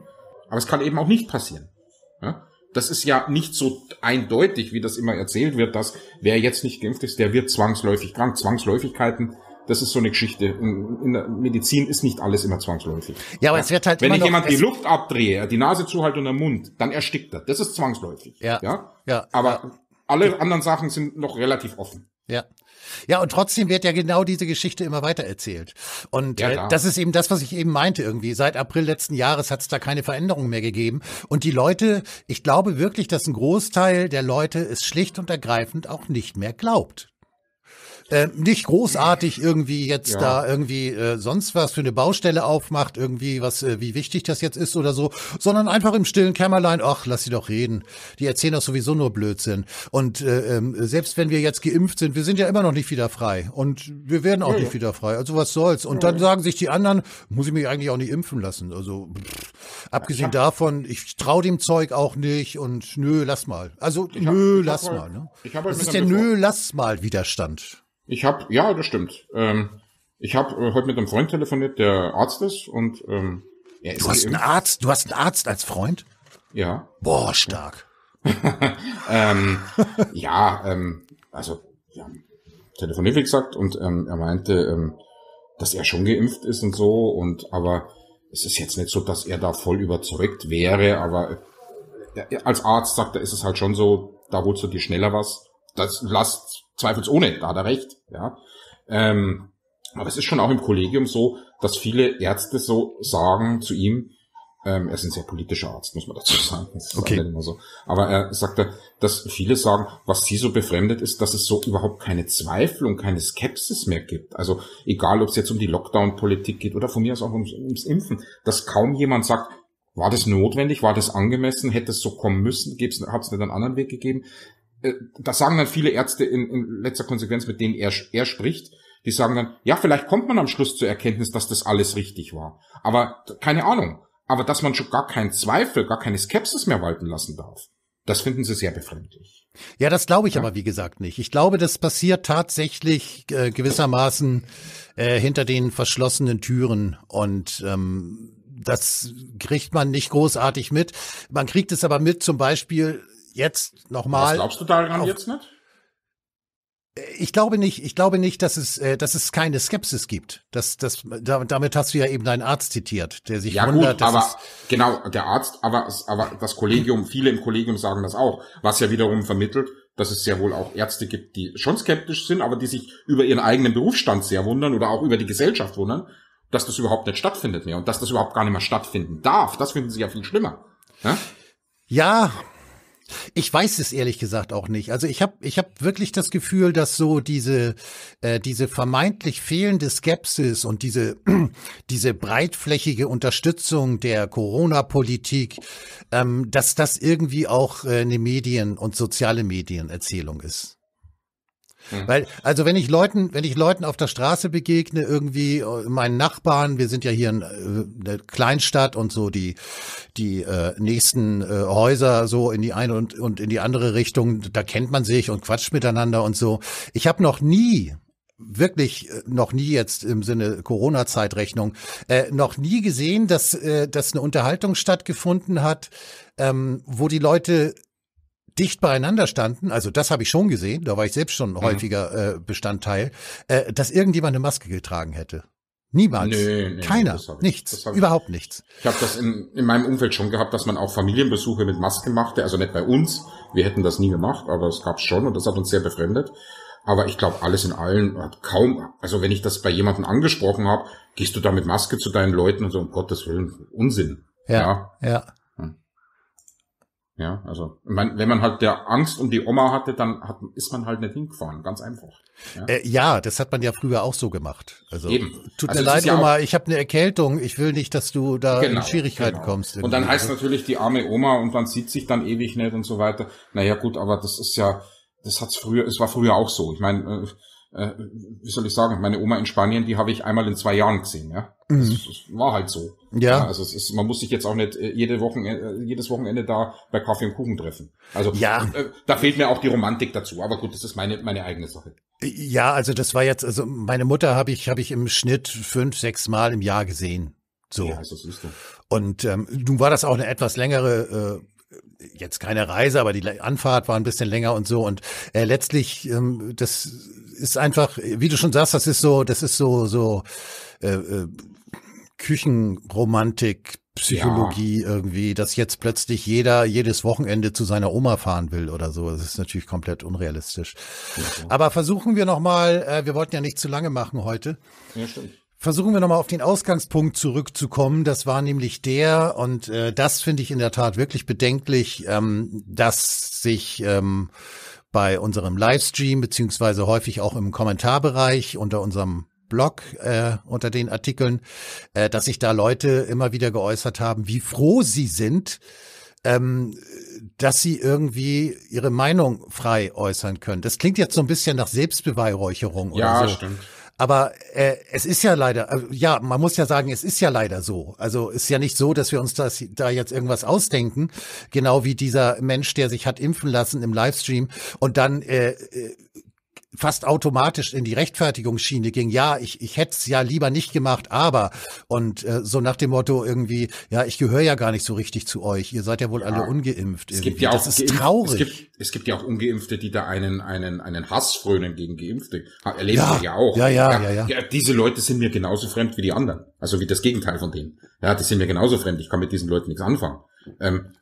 Aber es kann eben auch nicht passieren. Ja? Das ist ja nicht so eindeutig, wie das immer erzählt wird, dass wer jetzt nicht geimpft ist, der wird zwangsläufig krank. Zwangsläufigkeiten das ist so eine Geschichte. In der Medizin ist nicht alles immer zwangsläufig. Ja, aber es wird halt Wenn ich jemand die Luft abdrehe, die Nase zuhalte und den Mund, dann erstickt er. Das ist zwangsläufig. Ja. Ja. ja aber ja. alle anderen Sachen sind noch relativ offen. Ja. Ja, und trotzdem wird ja genau diese Geschichte immer weiter erzählt. Und ja, äh, das ist eben das, was ich eben meinte irgendwie. Seit April letzten Jahres hat es da keine Veränderungen mehr gegeben. Und die Leute, ich glaube wirklich, dass ein Großteil der Leute es schlicht und ergreifend auch nicht mehr glaubt äh, nicht großartig irgendwie jetzt ja. da irgendwie äh, sonst was für eine Baustelle aufmacht, irgendwie was, äh, wie wichtig das jetzt ist oder so, sondern einfach im stillen Kämmerlein, ach, lass sie doch reden. Die erzählen doch sowieso nur Blödsinn. Und äh, äh, selbst wenn wir jetzt geimpft sind, wir sind ja immer noch nicht wieder frei. Und wir werden auch ja. nicht wieder frei. Also was soll's? Und dann sagen sich die anderen, muss ich mich eigentlich auch nicht impfen lassen. Also pff, abgesehen davon, ich traue dem Zeug auch nicht und nö, lass mal. Also hab, nö, lass mal. mal ne? Das ist der Nö, lass mal Widerstand. Ich habe, ja, das stimmt. Ähm, ich habe äh, heute mit einem Freund telefoniert, der Arzt ist und ähm, er ist. Du hast einen Arzt, du hast einen Arzt als Freund? Ja. Boah, stark. *laughs* ähm, ja, ähm, also ja, telefoniert, wie gesagt, und ähm, er meinte, ähm, dass er schon geimpft ist und so, und aber es ist jetzt nicht so, dass er da voll überzeugt wäre, aber äh, als Arzt sagt er, ist es halt schon so, da holst du dir schneller was. Das lasst zweifelsohne, da hat er recht, ja. Ähm, aber es ist schon auch im Kollegium so, dass viele Ärzte so sagen zu ihm, ähm, er ist ein sehr politischer Arzt, muss man dazu *laughs* sagen. Halt okay. So. Aber er sagte, dass viele sagen, was sie so befremdet ist, dass es so überhaupt keine Zweifel und keine Skepsis mehr gibt. Also egal, ob es jetzt um die Lockdown-Politik geht oder von mir aus auch ums, ums Impfen, dass kaum jemand sagt, war das notwendig? War das angemessen? Hätte es so kommen müssen? Hat es nicht einen anderen Weg gegeben? Äh, das sagen dann viele Ärzte in, in letzter Konsequenz, mit denen er, er spricht, die sagen dann, ja, vielleicht kommt man am Schluss zur Erkenntnis, dass das alles richtig war. Aber keine Ahnung. Aber dass man schon gar keinen Zweifel, gar keine Skepsis mehr walten lassen darf, das finden sie sehr befremdlich. Ja, das glaube ich ja. aber wie gesagt nicht. Ich glaube, das passiert tatsächlich äh, gewissermaßen äh, hinter den verschlossenen Türen und ähm, das kriegt man nicht großartig mit. Man kriegt es aber mit, zum Beispiel jetzt nochmal. Was glaubst du daran auf, jetzt nicht? Äh, ich glaube nicht, ich glaube nicht, dass es, äh, dass es keine Skepsis gibt. Das, das, damit hast du ja eben deinen Arzt zitiert, der sich ja, wundert. Gut, aber genau, der Arzt, aber, aber das Kollegium, viele im Kollegium sagen das auch, was ja wiederum vermittelt, dass es sehr wohl auch Ärzte gibt, die schon skeptisch sind, aber die sich über ihren eigenen Berufsstand sehr wundern oder auch über die Gesellschaft wundern, dass das überhaupt nicht stattfindet mehr und dass das überhaupt gar nicht mehr stattfinden darf. Das finden sie ja viel schlimmer. Ne? Ja, ja ich weiß es ehrlich gesagt auch nicht. Also ich habe ich hab wirklich das Gefühl, dass so diese, äh, diese vermeintlich fehlende Skepsis und diese, *clears throat* diese breitflächige Unterstützung der Corona-Politik, ähm, dass das irgendwie auch äh, eine Medien- und soziale Medienerzählung ist. Mhm. Weil, also wenn ich Leuten, wenn ich Leuten auf der Straße begegne, irgendwie äh, meinen Nachbarn, wir sind ja hier in, äh, in Kleinstadt und so die, die äh, nächsten äh, Häuser so in die eine und, und in die andere Richtung, da kennt man sich und quatscht miteinander und so. Ich habe noch nie wirklich äh, noch nie jetzt im Sinne Corona-Zeitrechnung äh, noch nie gesehen, dass äh, dass eine Unterhaltung stattgefunden hat, ähm, wo die Leute dicht beieinander standen, also das habe ich schon gesehen, da war ich selbst schon ein mhm. häufiger äh, Bestandteil, äh, dass irgendjemand eine Maske getragen hätte. Niemals. Nee, nee, Keiner. Ich, nichts. Überhaupt nichts. Ich habe das in, in meinem Umfeld schon gehabt, dass man auch Familienbesuche mit Maske machte. Also nicht bei uns. Wir hätten das nie gemacht, aber es gab's schon und das hat uns sehr befremdet. Aber ich glaube, alles in allem hat kaum, also wenn ich das bei jemandem angesprochen habe, gehst du da mit Maske zu deinen Leuten und so, um Gottes Willen, Unsinn. Ja. Ja. ja. Ja, also man, wenn man halt der Angst um die Oma hatte, dann hat, ist man halt nicht hingefahren, ganz einfach. Ja? Äh, ja das hat man ja früher auch so gemacht. Also Eben. tut also mir leid, ja Oma, ich habe eine Erkältung, ich will nicht, dass du da genau, in Schwierigkeiten genau. kommst. Irgendwie. Und dann heißt ne? natürlich die arme Oma und man sieht sich dann ewig nicht und so weiter. Naja gut, aber das ist ja, das hat's früher, es war früher auch so. Ich meine, äh, äh, wie soll ich sagen, meine Oma in Spanien, die habe ich einmal in zwei Jahren gesehen, ja. Mhm. Das, das war halt so. Ja. ja also es ist, man muss sich jetzt auch nicht äh, jede Wochenende, äh, jedes Wochenende da bei Kaffee und Kuchen treffen. Also ja. Äh, da fehlt mir auch die Romantik dazu, aber gut, das ist meine, meine eigene Sache. Ja, also das war jetzt, also meine Mutter habe ich, habe ich im Schnitt fünf, sechs Mal im Jahr gesehen. So. Ja, also siehst du. Und ähm, nun war das auch eine etwas längere äh, jetzt keine Reise, aber die Anfahrt war ein bisschen länger und so. Und äh, letztlich, ähm, das ist einfach, wie du schon sagst, das ist so, das ist so, so äh, äh, Küchenromantik, Psychologie ja. irgendwie, dass jetzt plötzlich jeder jedes Wochenende zu seiner Oma fahren will oder so. Das ist natürlich komplett unrealistisch. Ja, genau. Aber versuchen wir nochmal, äh, wir wollten ja nicht zu lange machen heute. Ja, stimmt. Versuchen wir nochmal auf den Ausgangspunkt zurückzukommen. Das war nämlich der, und äh, das finde ich in der Tat wirklich bedenklich, ähm, dass sich ähm, bei unserem Livestream beziehungsweise häufig auch im Kommentarbereich unter unserem Blog äh, unter den Artikeln, äh, dass sich da Leute immer wieder geäußert haben, wie froh sie sind, ähm, dass sie irgendwie ihre Meinung frei äußern können. Das klingt jetzt so ein bisschen nach Selbstbeweihräucherung ja, oder so. Ja, stimmt. Aber äh, es ist ja leider, äh, ja, man muss ja sagen, es ist ja leider so. Also ist ja nicht so, dass wir uns das da jetzt irgendwas ausdenken, genau wie dieser Mensch, der sich hat impfen lassen im Livestream und dann äh, äh fast automatisch in die Rechtfertigungsschiene ging. Ja, ich, ich hätte es ja lieber nicht gemacht, aber und äh, so nach dem Motto irgendwie, ja, ich gehöre ja gar nicht so richtig zu euch. Ihr seid ja wohl ja. alle ungeimpft. Es gibt ja auch das ist geimpft, traurig. Es gibt, es gibt ja auch Ungeimpfte, die da einen einen einen Hass frönen gegen Geimpfte. Erleben ja, wir ja auch. Ja, ja, ja, ja, ja. Diese Leute sind mir genauso fremd wie die anderen. Also wie das Gegenteil von denen. Ja, die sind mir genauso fremd. Ich kann mit diesen Leuten nichts anfangen. Ähm,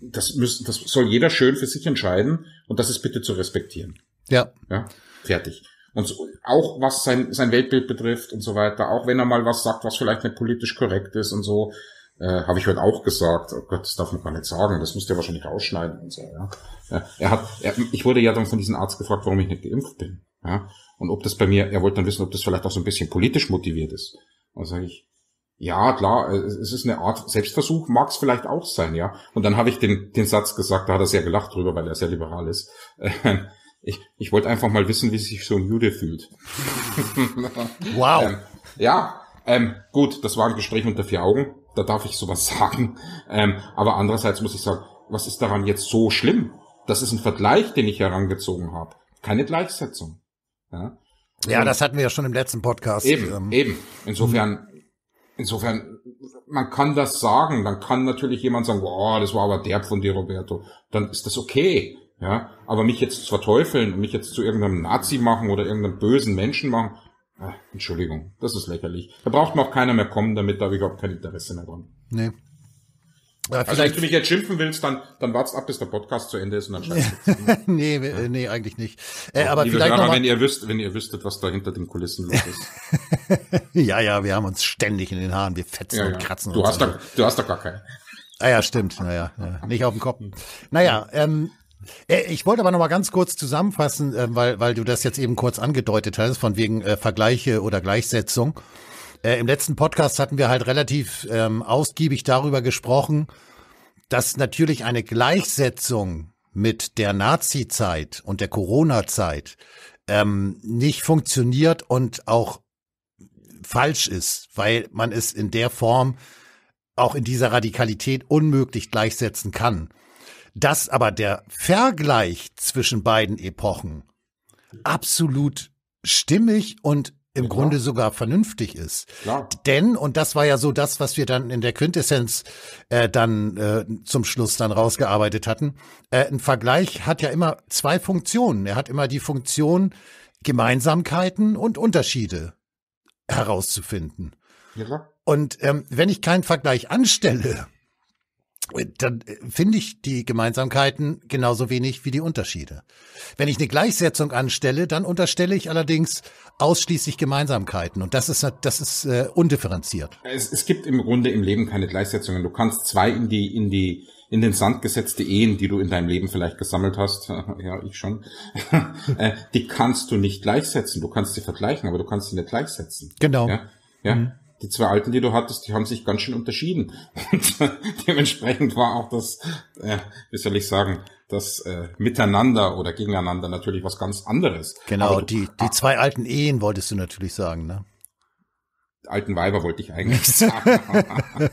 das müssen, das soll jeder schön für sich entscheiden und das ist bitte zu respektieren. Ja. ja. Fertig. Und auch was sein, sein Weltbild betrifft und so weiter, auch wenn er mal was sagt, was vielleicht nicht politisch korrekt ist und so, äh, habe ich heute auch gesagt, oh Gott, das darf man gar nicht sagen, das müsst ihr wahrscheinlich rausschneiden und so, ja. ja er hat, er, ich wurde ja dann von diesem Arzt gefragt, warum ich nicht geimpft bin, ja. Und ob das bei mir, er wollte dann wissen, ob das vielleicht auch so ein bisschen politisch motiviert ist. Und sage ich, ja, klar, äh, es ist eine Art Selbstversuch, mag es vielleicht auch sein, ja. Und dann habe ich den, den Satz gesagt, da hat er sehr gelacht drüber, weil er sehr liberal ist. Äh, *laughs* Ich, ich wollte einfach mal wissen, wie sich so ein Jude fühlt. *laughs* wow. Ähm, ja, ähm, gut, das war ein Gespräch unter vier Augen. Da darf ich sowas *laughs* sagen. Ähm, aber andererseits muss ich sagen, was ist daran jetzt so schlimm? Das ist ein Vergleich, den ich herangezogen habe. Keine Gleichsetzung. Ja, ja das hatten wir ja schon im letzten Podcast. Eben, ähm, eben. Insofern, hm. insofern, man kann das sagen. Dann kann natürlich jemand sagen, boah, das war aber derb von dir, Roberto. Dann ist das okay. Ja, aber mich jetzt zu verteufeln und mich jetzt zu irgendeinem Nazi machen oder irgendeinem bösen Menschen machen, äh, Entschuldigung, das ist lächerlich. Da braucht man auch keiner mehr kommen, damit da habe ich überhaupt kein Interesse mehr dran. Nee. Ja, also wenn du mich jetzt schimpfen willst, dann, dann wart's ab, bis der Podcast zu Ende ist und dann scheiße. *laughs* nee, ja. nee, eigentlich nicht. Äh, aber Liebe vielleicht Hörer, wenn ihr wüsst, wenn ihr wüsstet, was da hinter den Kulissen los ist. *laughs* ja, ja, wir haben uns ständig in den Haaren, wir fetzen ja, und kratzen du uns. Hast da, du hast doch gar keine. Ah ja, stimmt. Naja, ja. nicht auf dem Kopf. Naja, ähm, äh, ich wollte aber noch mal ganz kurz zusammenfassen, äh, weil, weil du das jetzt eben kurz angedeutet hast, von wegen äh, Vergleiche oder Gleichsetzung. Äh, Im letzten Podcast hatten wir halt relativ ähm, ausgiebig darüber gesprochen, dass natürlich eine Gleichsetzung mit der Nazi-Zeit und der Corona-Zeit ähm, nicht funktioniert und auch falsch ist, weil man es in der Form auch in dieser Radikalität unmöglich gleichsetzen kann. Dass aber der Vergleich zwischen beiden Epochen absolut stimmig und im ja, Grunde sogar vernünftig ist. Klar. Denn, und das war ja so das, was wir dann in der Quintessenz äh, dann äh, zum Schluss dann rausgearbeitet hatten, äh, ein Vergleich hat ja immer zwei Funktionen. Er hat immer die Funktion, Gemeinsamkeiten und Unterschiede herauszufinden. Ja. Und ähm, wenn ich keinen Vergleich anstelle, dann äh, finde ich die Gemeinsamkeiten genauso wenig wie die Unterschiede. Wenn ich eine Gleichsetzung anstelle, dann unterstelle ich allerdings ausschließlich Gemeinsamkeiten und das ist das ist äh, undifferenziert. Es, es gibt im Grunde im Leben keine Gleichsetzungen. Du kannst zwei in die in die in den Sand gesetzte Ehen, die du in deinem Leben vielleicht gesammelt hast, *laughs* ja, ich schon, *laughs* äh, die kannst du nicht gleichsetzen. Du kannst sie vergleichen, aber du kannst sie nicht gleichsetzen. Genau. Ja? Ja? Mhm die zwei alten, die du hattest, die haben sich ganz schön unterschieden. Und äh, dementsprechend war auch das, äh, wie soll ich sagen, das äh, Miteinander oder Gegeneinander natürlich was ganz anderes. Genau, du, die, die ah zwei alten Ehen wolltest du natürlich sagen, ne? alten Weiber wollte ich eigentlich sagen. *laughs*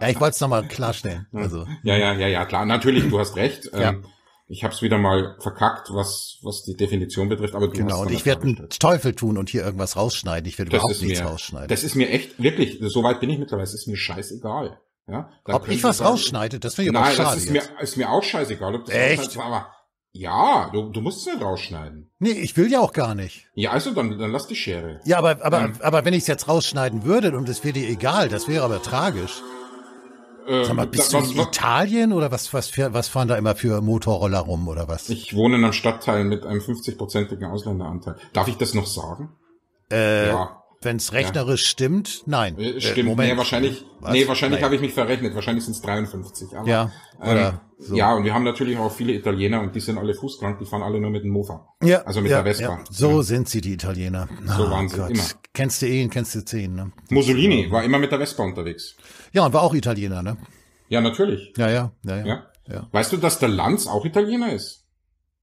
ja, ich wollte es nochmal klarstellen. Also. Ja, ja, ja, ja, klar. Natürlich, du hast recht. Ja. Ähm, ich habe es wieder mal verkackt, was, was die Definition betrifft. Aber du genau, und ich werde einen Teufel tun und hier irgendwas rausschneiden. Ich werde überhaupt nichts mir, rausschneiden. Das ist mir echt, wirklich, so weit bin ich mittlerweile, es ist mir scheißegal. Ja, ob ich was sagen, rausschneide, das finde ich nein, aber schade. Nein, das ist mir, ist mir auch scheißegal. Ob das echt? Aber ja, du, du musst es nicht rausschneiden. Nee, ich will ja auch gar nicht. Ja, also dann, dann lass die Schere. Ja, aber, aber, ähm, aber wenn ich es jetzt rausschneiden würde und es wäre dir egal, das wäre aber tragisch. Äh, Sag mal, ähm, bist da, du in Italien oder was, was, was fahren da immer für Motorroller rum oder was? Ich wohne in einem Stadtteil mit einem 50-prozentigen Ausländeranteil. Darf ich das noch sagen? Äh, ja. Wenn es rechnerisch ja. stimmt, nein. Äh, äh, stimmt, Moment. Nee, wahrscheinlich, nee, wahrscheinlich habe ich mich verrechnet. Wahrscheinlich sind es 53. Aber, ja, ähm, so. ja, und wir haben natürlich auch viele Italiener und die sind alle fußkrank, die fahren alle nur mit dem Mofa. Ja. Also mit ja, der Vespa. Ja. So sind sie, die Italiener. So oh, waren sie immer. Kennst du ihn, kennst du zehn, ne? Mussolini war immer mit der Vespa unterwegs. Ja, und war auch Italiener, ne? Ja, natürlich. Ja, ja, ja, ja. ja. ja. Weißt du, dass der Lanz auch Italiener ist?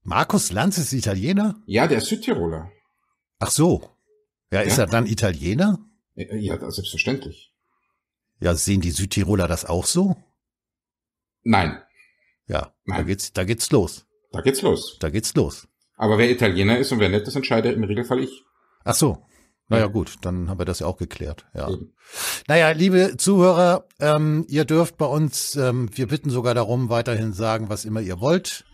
Markus Lanz ist Italiener? Ja, der ist Südtiroler. Ach so. Ja, ist ja. er dann Italiener? Äh, äh, ja, selbstverständlich. Ja, sehen die Südtiroler das auch so? Nein. Ja, Nein. Da, geht's, da geht's los. Da geht's los. Da geht's los. Aber wer Italiener ist und wer nicht, das entscheidet im Regelfall ich. Ach so. Naja, gut, dann haben wir das ja auch geklärt. Ja. Naja, liebe Zuhörer, ähm, ihr dürft bei uns, ähm, wir bitten sogar darum, weiterhin sagen, was immer ihr wollt.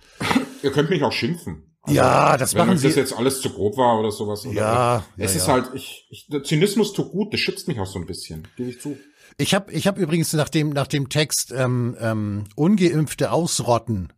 ihr könnt mich auch schimpfen. Also, ja, das machen sie. Wenn das jetzt alles zu grob war oder sowas. Oder ja, ja. Es ja, ist ja. halt, ich, ich, Zynismus tut gut, das schützt mich auch so ein bisschen, gebe ich zu. Ich habe ich hab übrigens nach dem, nach dem Text ähm, ähm, Ungeimpfte ausrotten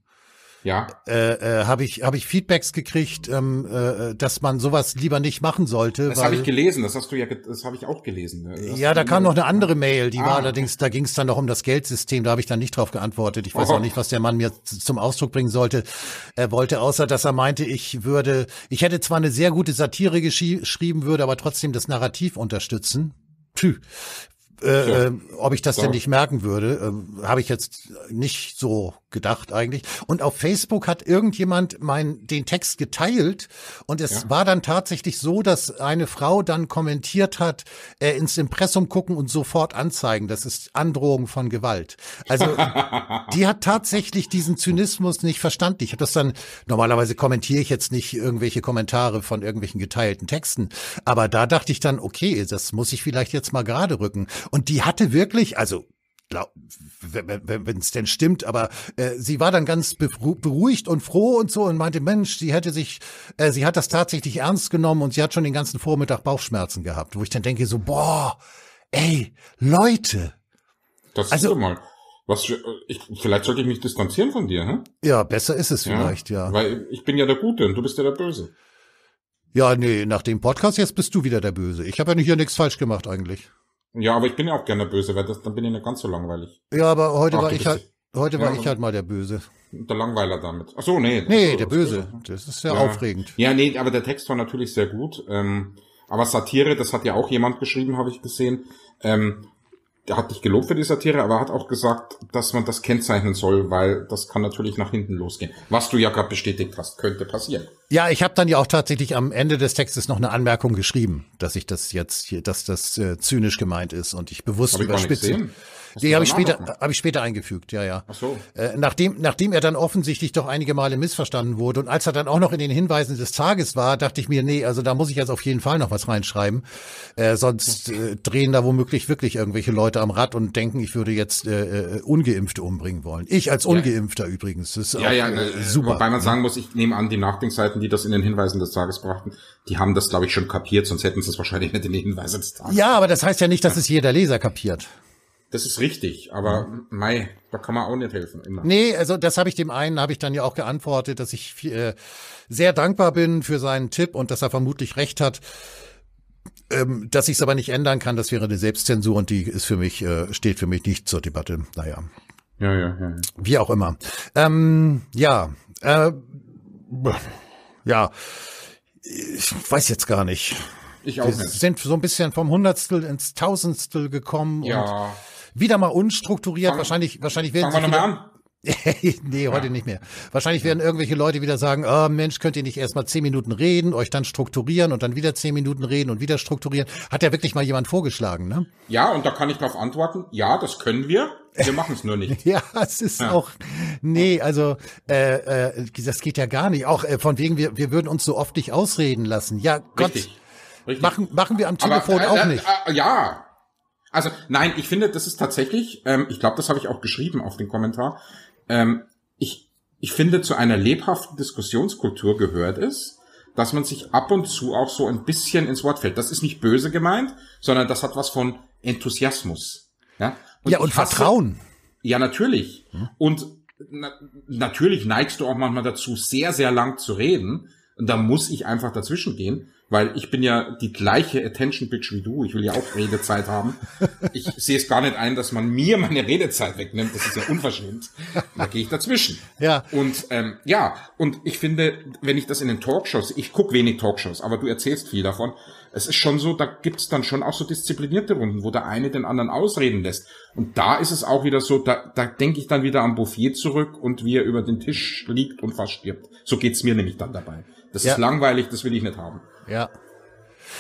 ja. äh, äh, habe ich, hab ich Feedbacks gekriegt, ähm, äh, dass man sowas lieber nicht machen sollte. Das habe ich gelesen, das hast du ja, das habe ich auch gelesen. Ne? Das ja, da kam noch eine andere Mail, die ah. war allerdings, da ging es dann noch um das Geldsystem, da habe ich dann nicht drauf geantwortet. Ich weiß oh. auch nicht, was der Mann mir zum Ausdruck bringen sollte. Er wollte, außer dass er meinte, ich würde, ich hätte zwar eine sehr gute Satire geschrieben, würde aber trotzdem das Narrativ unterstützen. Pfü, äh, ja. Äh, ob ich das so. denn nicht merken würde, äh, habe ich jetzt nicht so gedacht eigentlich. Und auf Facebook hat irgendjemand mein, den Text geteilt und es ja. war dann tatsächlich so, dass eine Frau dann kommentiert hat, äh, ins Impressum gucken und sofort anzeigen. Das ist Androhung von Gewalt. Also *laughs* die hat tatsächlich diesen Zynismus nicht verstanden. Ich habe das dann, normalerweise kommentiere ich jetzt nicht irgendwelche Kommentare von irgendwelchen geteilten Texten, aber da dachte ich dann, okay, das muss ich vielleicht jetzt mal gerade rücken. Und die hatte wirklich, also wenn es denn stimmt, aber äh, sie war dann ganz beruhigt und froh und so und meinte, Mensch, sie hätte sich, äh, sie hat das tatsächlich ernst genommen und sie hat schon den ganzen Vormittag Bauchschmerzen gehabt, wo ich dann denke so, boah, ey, Leute. Das also, ist mal. Was ich, vielleicht sollte ich mich distanzieren von dir, hm? Ja, besser ist es vielleicht, ja. ja. Weil ich bin ja der Gute und du bist ja der Böse. Ja, nee, nach dem Podcast jetzt bist du wieder der Böse. Ich habe ja hier nichts falsch gemacht eigentlich. Ja, aber ich bin ja auch gerne böse, weil das, dann bin ich nicht ganz so langweilig. Ja, aber heute Ach, war ich halt, heute ja, war ich halt mal der Böse. Der Langweiler damit. Ach so, nee. Nee, so, der Böse. Das ist sehr ja, aufregend. Ja, nee, aber der Text war natürlich sehr gut. Ähm, aber Satire, das hat ja auch jemand geschrieben, habe ich gesehen. Ähm, der hat dich gelobt für die Satire, aber hat auch gesagt, dass man das kennzeichnen soll, weil das kann natürlich nach hinten losgehen. Was du ja gerade bestätigt hast, könnte passieren. Ja, ich habe dann ja auch tatsächlich am Ende des Textes noch eine Anmerkung geschrieben, dass ich das jetzt hier, dass das äh, zynisch gemeint ist und ich bewusst überspitze. Hast die habe ich später habe ich später eingefügt, ja, ja. Ach so. Äh, nachdem nachdem er dann offensichtlich doch einige Male missverstanden wurde und als er dann auch noch in den Hinweisen des Tages war, dachte ich mir, nee, also da muss ich jetzt auf jeden Fall noch was reinschreiben, äh, sonst äh, drehen da womöglich wirklich irgendwelche Leute am Rad und denken, ich würde jetzt äh, äh ungeimpfte umbringen wollen. Ich als ungeimpfter ja. übrigens, das ist ja, auch, ja, äh, äh, super. Wobei man sagen muss, ich nehme an, die Nachdenkseiten, die das in den Hinweisen des Tages brachten, die haben das glaube ich schon kapiert, sonst hätten sie es wahrscheinlich nicht in den Hinweisen des Tages. Ja, aber das heißt ja nicht, dass es jeder Leser kapiert. Das ist richtig, aber mhm. mei, da kann man auch nicht helfen immer. Nee, also das habe ich dem einen habe ich dann ja auch geantwortet, dass ich äh, sehr dankbar bin für seinen Tipp und dass er vermutlich recht hat. Ähm, dass ich es aber nicht ändern kann, das wäre eine Selbstzensur und die ist für mich äh, steht für mich nicht zur Debatte. Naja. Ja, ja, ja. ja. Wie auch immer. Ähm, ja, äh, ja. Ich weiß jetzt gar nicht. Ich auch Wir nicht. sind so ein bisschen vom Hundertstel ins Tausendstel gekommen. Ja. Und wieder mal unstrukturiert. Fang, wahrscheinlich, wahrscheinlich werden fangen wir nochmal an. *laughs* nee, heute ja. nicht mehr. Wahrscheinlich werden irgendwelche Leute wieder sagen, oh, Mensch, könnt ihr nicht erstmal zehn Minuten reden, euch dann strukturieren und dann wieder zehn Minuten reden und wieder strukturieren. Hat ja wirklich mal jemand vorgeschlagen, ne? Ja, und da kann ich darauf antworten, ja, das können wir. Wir machen es nur nicht. *laughs* ja, es ist ja. auch, nee, also äh, äh, das geht ja gar nicht. Auch äh, von wegen, wir, wir würden uns so oft nicht ausreden lassen. Ja, Gott, Richtig. Richtig. Machen, machen wir am Telefon Aber, äh, auch äh, nicht. Äh, ja, also nein, ich finde, das ist tatsächlich, ähm, ich glaube, das habe ich auch geschrieben auf den Kommentar, ähm, ich, ich finde, zu einer lebhaften Diskussionskultur gehört es, dass man sich ab und zu auch so ein bisschen ins Wort fällt. Das ist nicht böse gemeint, sondern das hat was von Enthusiasmus. Ja, und, ja, und Vertrauen. ja, natürlich. Hm. Und na, natürlich neigst du auch manchmal dazu, sehr, sehr lang zu reden. Und da muss ich einfach dazwischen gehen, weil ich bin ja die gleiche Attention Bitch wie du. Ich will ja auch Redezeit haben. Ich *laughs* sehe es gar nicht ein, dass man mir meine Redezeit wegnimmt. Das ist ja unverschämt. Da gehe ich dazwischen. Ja. Und ähm, ja, und ich finde, wenn ich das in den Talkshows, ich gucke wenig Talkshows, aber du erzählst viel davon es ist schon so, da gibt's dann schon auch so disziplinierte Runden, wo der eine den anderen ausreden lässt. Und da ist es auch wieder so, da, da denke ich dann wieder am Bouffier zurück und wie er über den Tisch liegt und fast stirbt. So geht's mir nämlich dann dabei. Das ja. ist langweilig, das will ich nicht haben. Ja,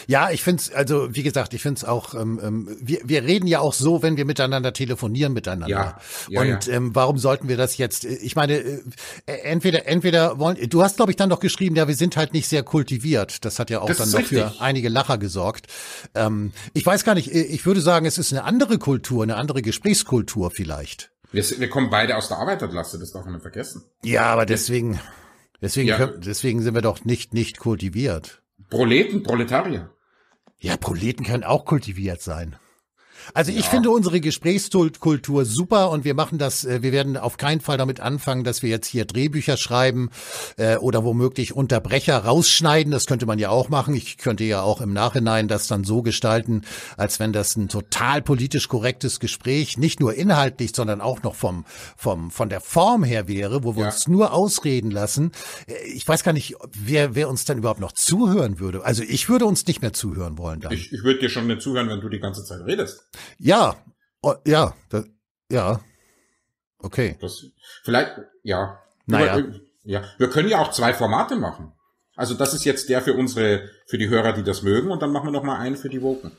ja, ich find's also wie gesagt, ich find's auch, ähm, ähm, wir, wir reden ja auch so, wenn wir miteinander telefonieren miteinander. Ja, ja Und ja. Ähm, warum sollten wir das jetzt, äh, ich meine, äh, äh, entweder, entweder wollen, du hast, glaube ich, dann doch geschrieben, ja, wir sind halt nicht sehr kultiviert. Das hat ja auch das dann noch für einige Lacher gesorgt. Ähm, ich weiß gar nicht, äh, ich würde sagen, es ist eine andere Kultur, eine andere Gesprächskultur vielleicht. Wir, wir kommen beide aus der Arbeiterklasse, das darf man nicht vergessen. Ja, aber deswegen, deswegen, ja. deswegen sind wir doch nicht, nicht kultiviert. Proleten, Proletarier. Ja, Proleten können auch kultiviert sein. Also ich ja. finde unsere Gesprächskultur super und wir machen das, äh, wir werden auf keinen Fall damit anfangen, dass wir jetzt hier Drehbücher schreiben äh, oder womöglich Unterbrecher rausschneiden. Das könnte man ja auch machen. Ich könnte ja auch im Nachhinein das dann so gestalten, als wenn das ein total politisch korrektes Gespräch, nicht nur inhaltlich, sondern auch noch vom, vom, von der Form her wäre, wo wir ja. uns nur ausreden lassen. Äh, ich weiß gar nicht, wer, wer uns dann überhaupt noch zuhören würde. Also ich würde uns nicht mehr zuhören wollen dann. Ich, ich würde dir schon nicht zuhören, wenn du die ganze Zeit redest. Ja, oh, ja, das, ja. Okay. Das, vielleicht, ja. Naja. ja. Wir können ja auch zwei Formate machen. Also das ist jetzt der für unsere, für die Hörer, die das mögen, und dann machen wir noch mal einen für die Woken.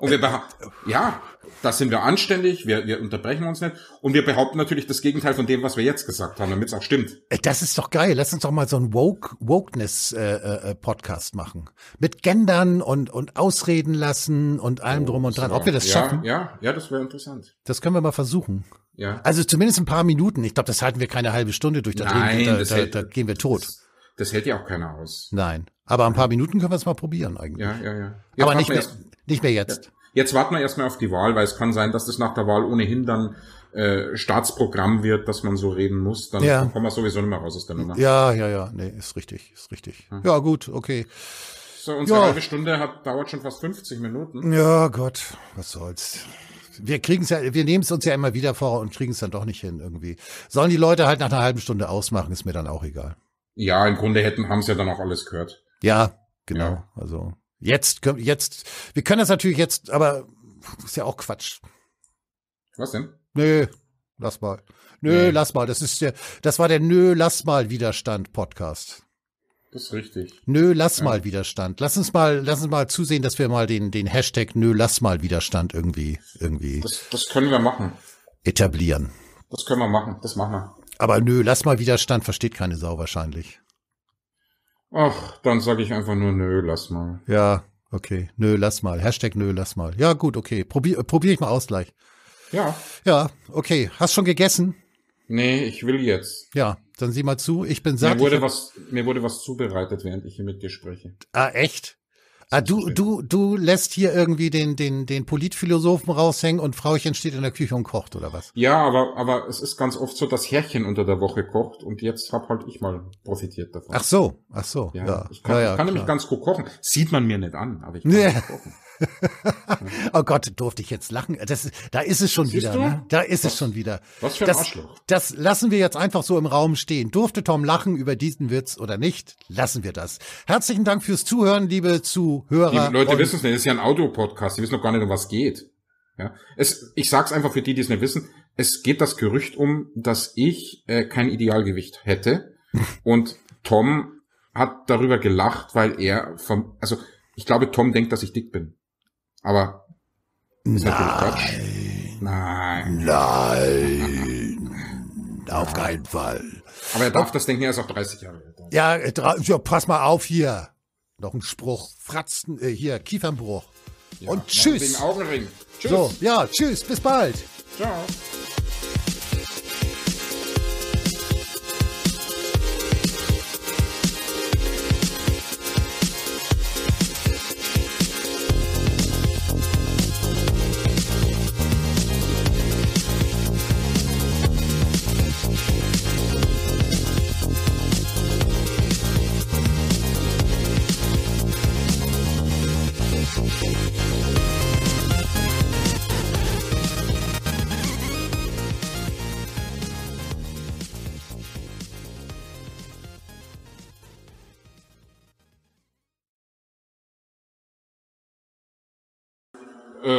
Und wir äh, ja, da sind wir anständig, wir, wir unterbrechen uns nicht. Und wir behaupten natürlich das Gegenteil von dem, was wir jetzt gesagt haben, damit es auch stimmt. Äh, das ist doch geil. Lass uns doch mal so einen Woke, Wokeness-Podcast äh, äh, äh machen. Mit Gendern und, und Ausreden lassen und allem oh, drum und dran. Ob wir das ja, schaffen? Ja, ja, das wäre interessant. Das können wir mal versuchen. Ja. Also zumindest ein paar Minuten. Ich glaube, das halten wir keine halbe Stunde durch. Da, Nein, da, das da, hält, da gehen wir tot. Das, das hält ja auch keiner aus. Nein. Aber ein paar Minuten können wir es mal probieren eigentlich. Ja, ja, ja. Jetzt Aber nicht mehr, erst, nicht mehr jetzt. Jetzt warten wir erstmal auf die Wahl, weil es kann sein, dass es nach der Wahl ohnehin dann äh, Staatsprogramm wird, dass man so reden muss. Dann ja. kommen wir sowieso nicht mehr raus aus der Nummer. Ja, ja, ja. Nee, ist richtig, ist richtig. Mhm. Ja, gut, okay. So, unsere ja. halbe Stunde hat, dauert schon fast 50 Minuten. Ja, Gott, was soll's wir kriegen's ja, wir nehmen es uns ja immer wieder vor und kriegen's dann doch nicht hin irgendwie. Sollen die Leute halt nach einer halben Stunde ausmachen, ist mir dann auch egal. Ja, im Grunde hätten, haben's ja dann auch alles gehört. Ja, genau. Ja. Also jetzt, jetzt, wir können das natürlich jetzt, aber ist ja auch Quatsch. Was denn? Nö, lass mal. Nö, nee. lass mal. Das ist der, das war der Nö, lass mal Widerstand Podcast. Das ist richtig. Nö, lass ja. mal Widerstand. Lass uns mal, lass uns mal zusehen, dass wir mal den, den Hashtag Nö, lass mal Widerstand irgendwie, irgendwie. Das, das können wir machen. Etablieren. Das können wir machen. Das machen wir. Aber nö, lass mal Widerstand versteht keine Sau wahrscheinlich. Ach, dann sage ich einfach nur nö, lass mal. Ja, okay. Nö, lass mal. Hashtag nö, lass mal. Ja, gut, okay. Probier, äh, probier ich mal aus gleich. Ja. Ja, okay. Hast schon gegessen? Nee, ich will jetzt. Ja, dann sieh mal zu. Ich bin satt. Mir wurde, hab... was, mir wurde was zubereitet, während ich hier mit dir spreche. Ah, echt? Ah, du, du, du lässt hier irgendwie den, den, den Politphilosophen raushängen und Frauchen steht in der Küche und kocht, oder was? Ja, aber, aber es ist ganz oft so, dass Herrchen unter der Woche kocht und jetzt hab halt ich mal profitiert davon. Ach so, ach so. Ja, ja. Ich kann, ja, ja, ich kann nämlich ganz gut kochen. Sieht man mir nicht an, aber ich kann nee. kochen. *laughs* *laughs* oh Gott, durfte ich jetzt lachen. Das, da ist es schon Siehst wieder. Ne? Da ist was, es schon wieder. Was für ein das, Arschloch. Das lassen wir jetzt einfach so im Raum stehen. Durfte Tom lachen über diesen Witz oder nicht? Lassen wir das. Herzlichen Dank fürs Zuhören, liebe Zuhörer. Die Leute wissen es nicht. Es ist ja ein Audio-Podcast. Die wissen noch gar nicht, um was geht. Ja, es, ich sag's einfach für die, die es nicht wissen. Es geht das Gerücht um, dass ich äh, kein Idealgewicht hätte *laughs* und Tom hat darüber gelacht, weil er vom, also ich glaube, Tom denkt, dass ich dick bin. Aber ist Nein. natürlich Quatsch. Nein. Nein. *laughs* Auf keinen Fall. Aber er darf das denken, er ist auf 30 Jahre alt. Ja, äh, pass mal auf hier. Noch ein Spruch. Fratzen, äh, hier, Kiefernbruch. Ja, Und tschüss. Den Augenring. Tschüss. So, ja, tschüss. Bis bald. Ciao.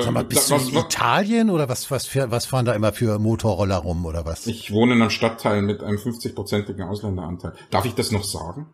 Sag mal, ähm, bist was, du in was, Italien oder was, was, was fahren da immer für Motorroller rum oder was? Ich wohne in einem Stadtteil mit einem 50-prozentigen Ausländeranteil. Darf ich das noch sagen?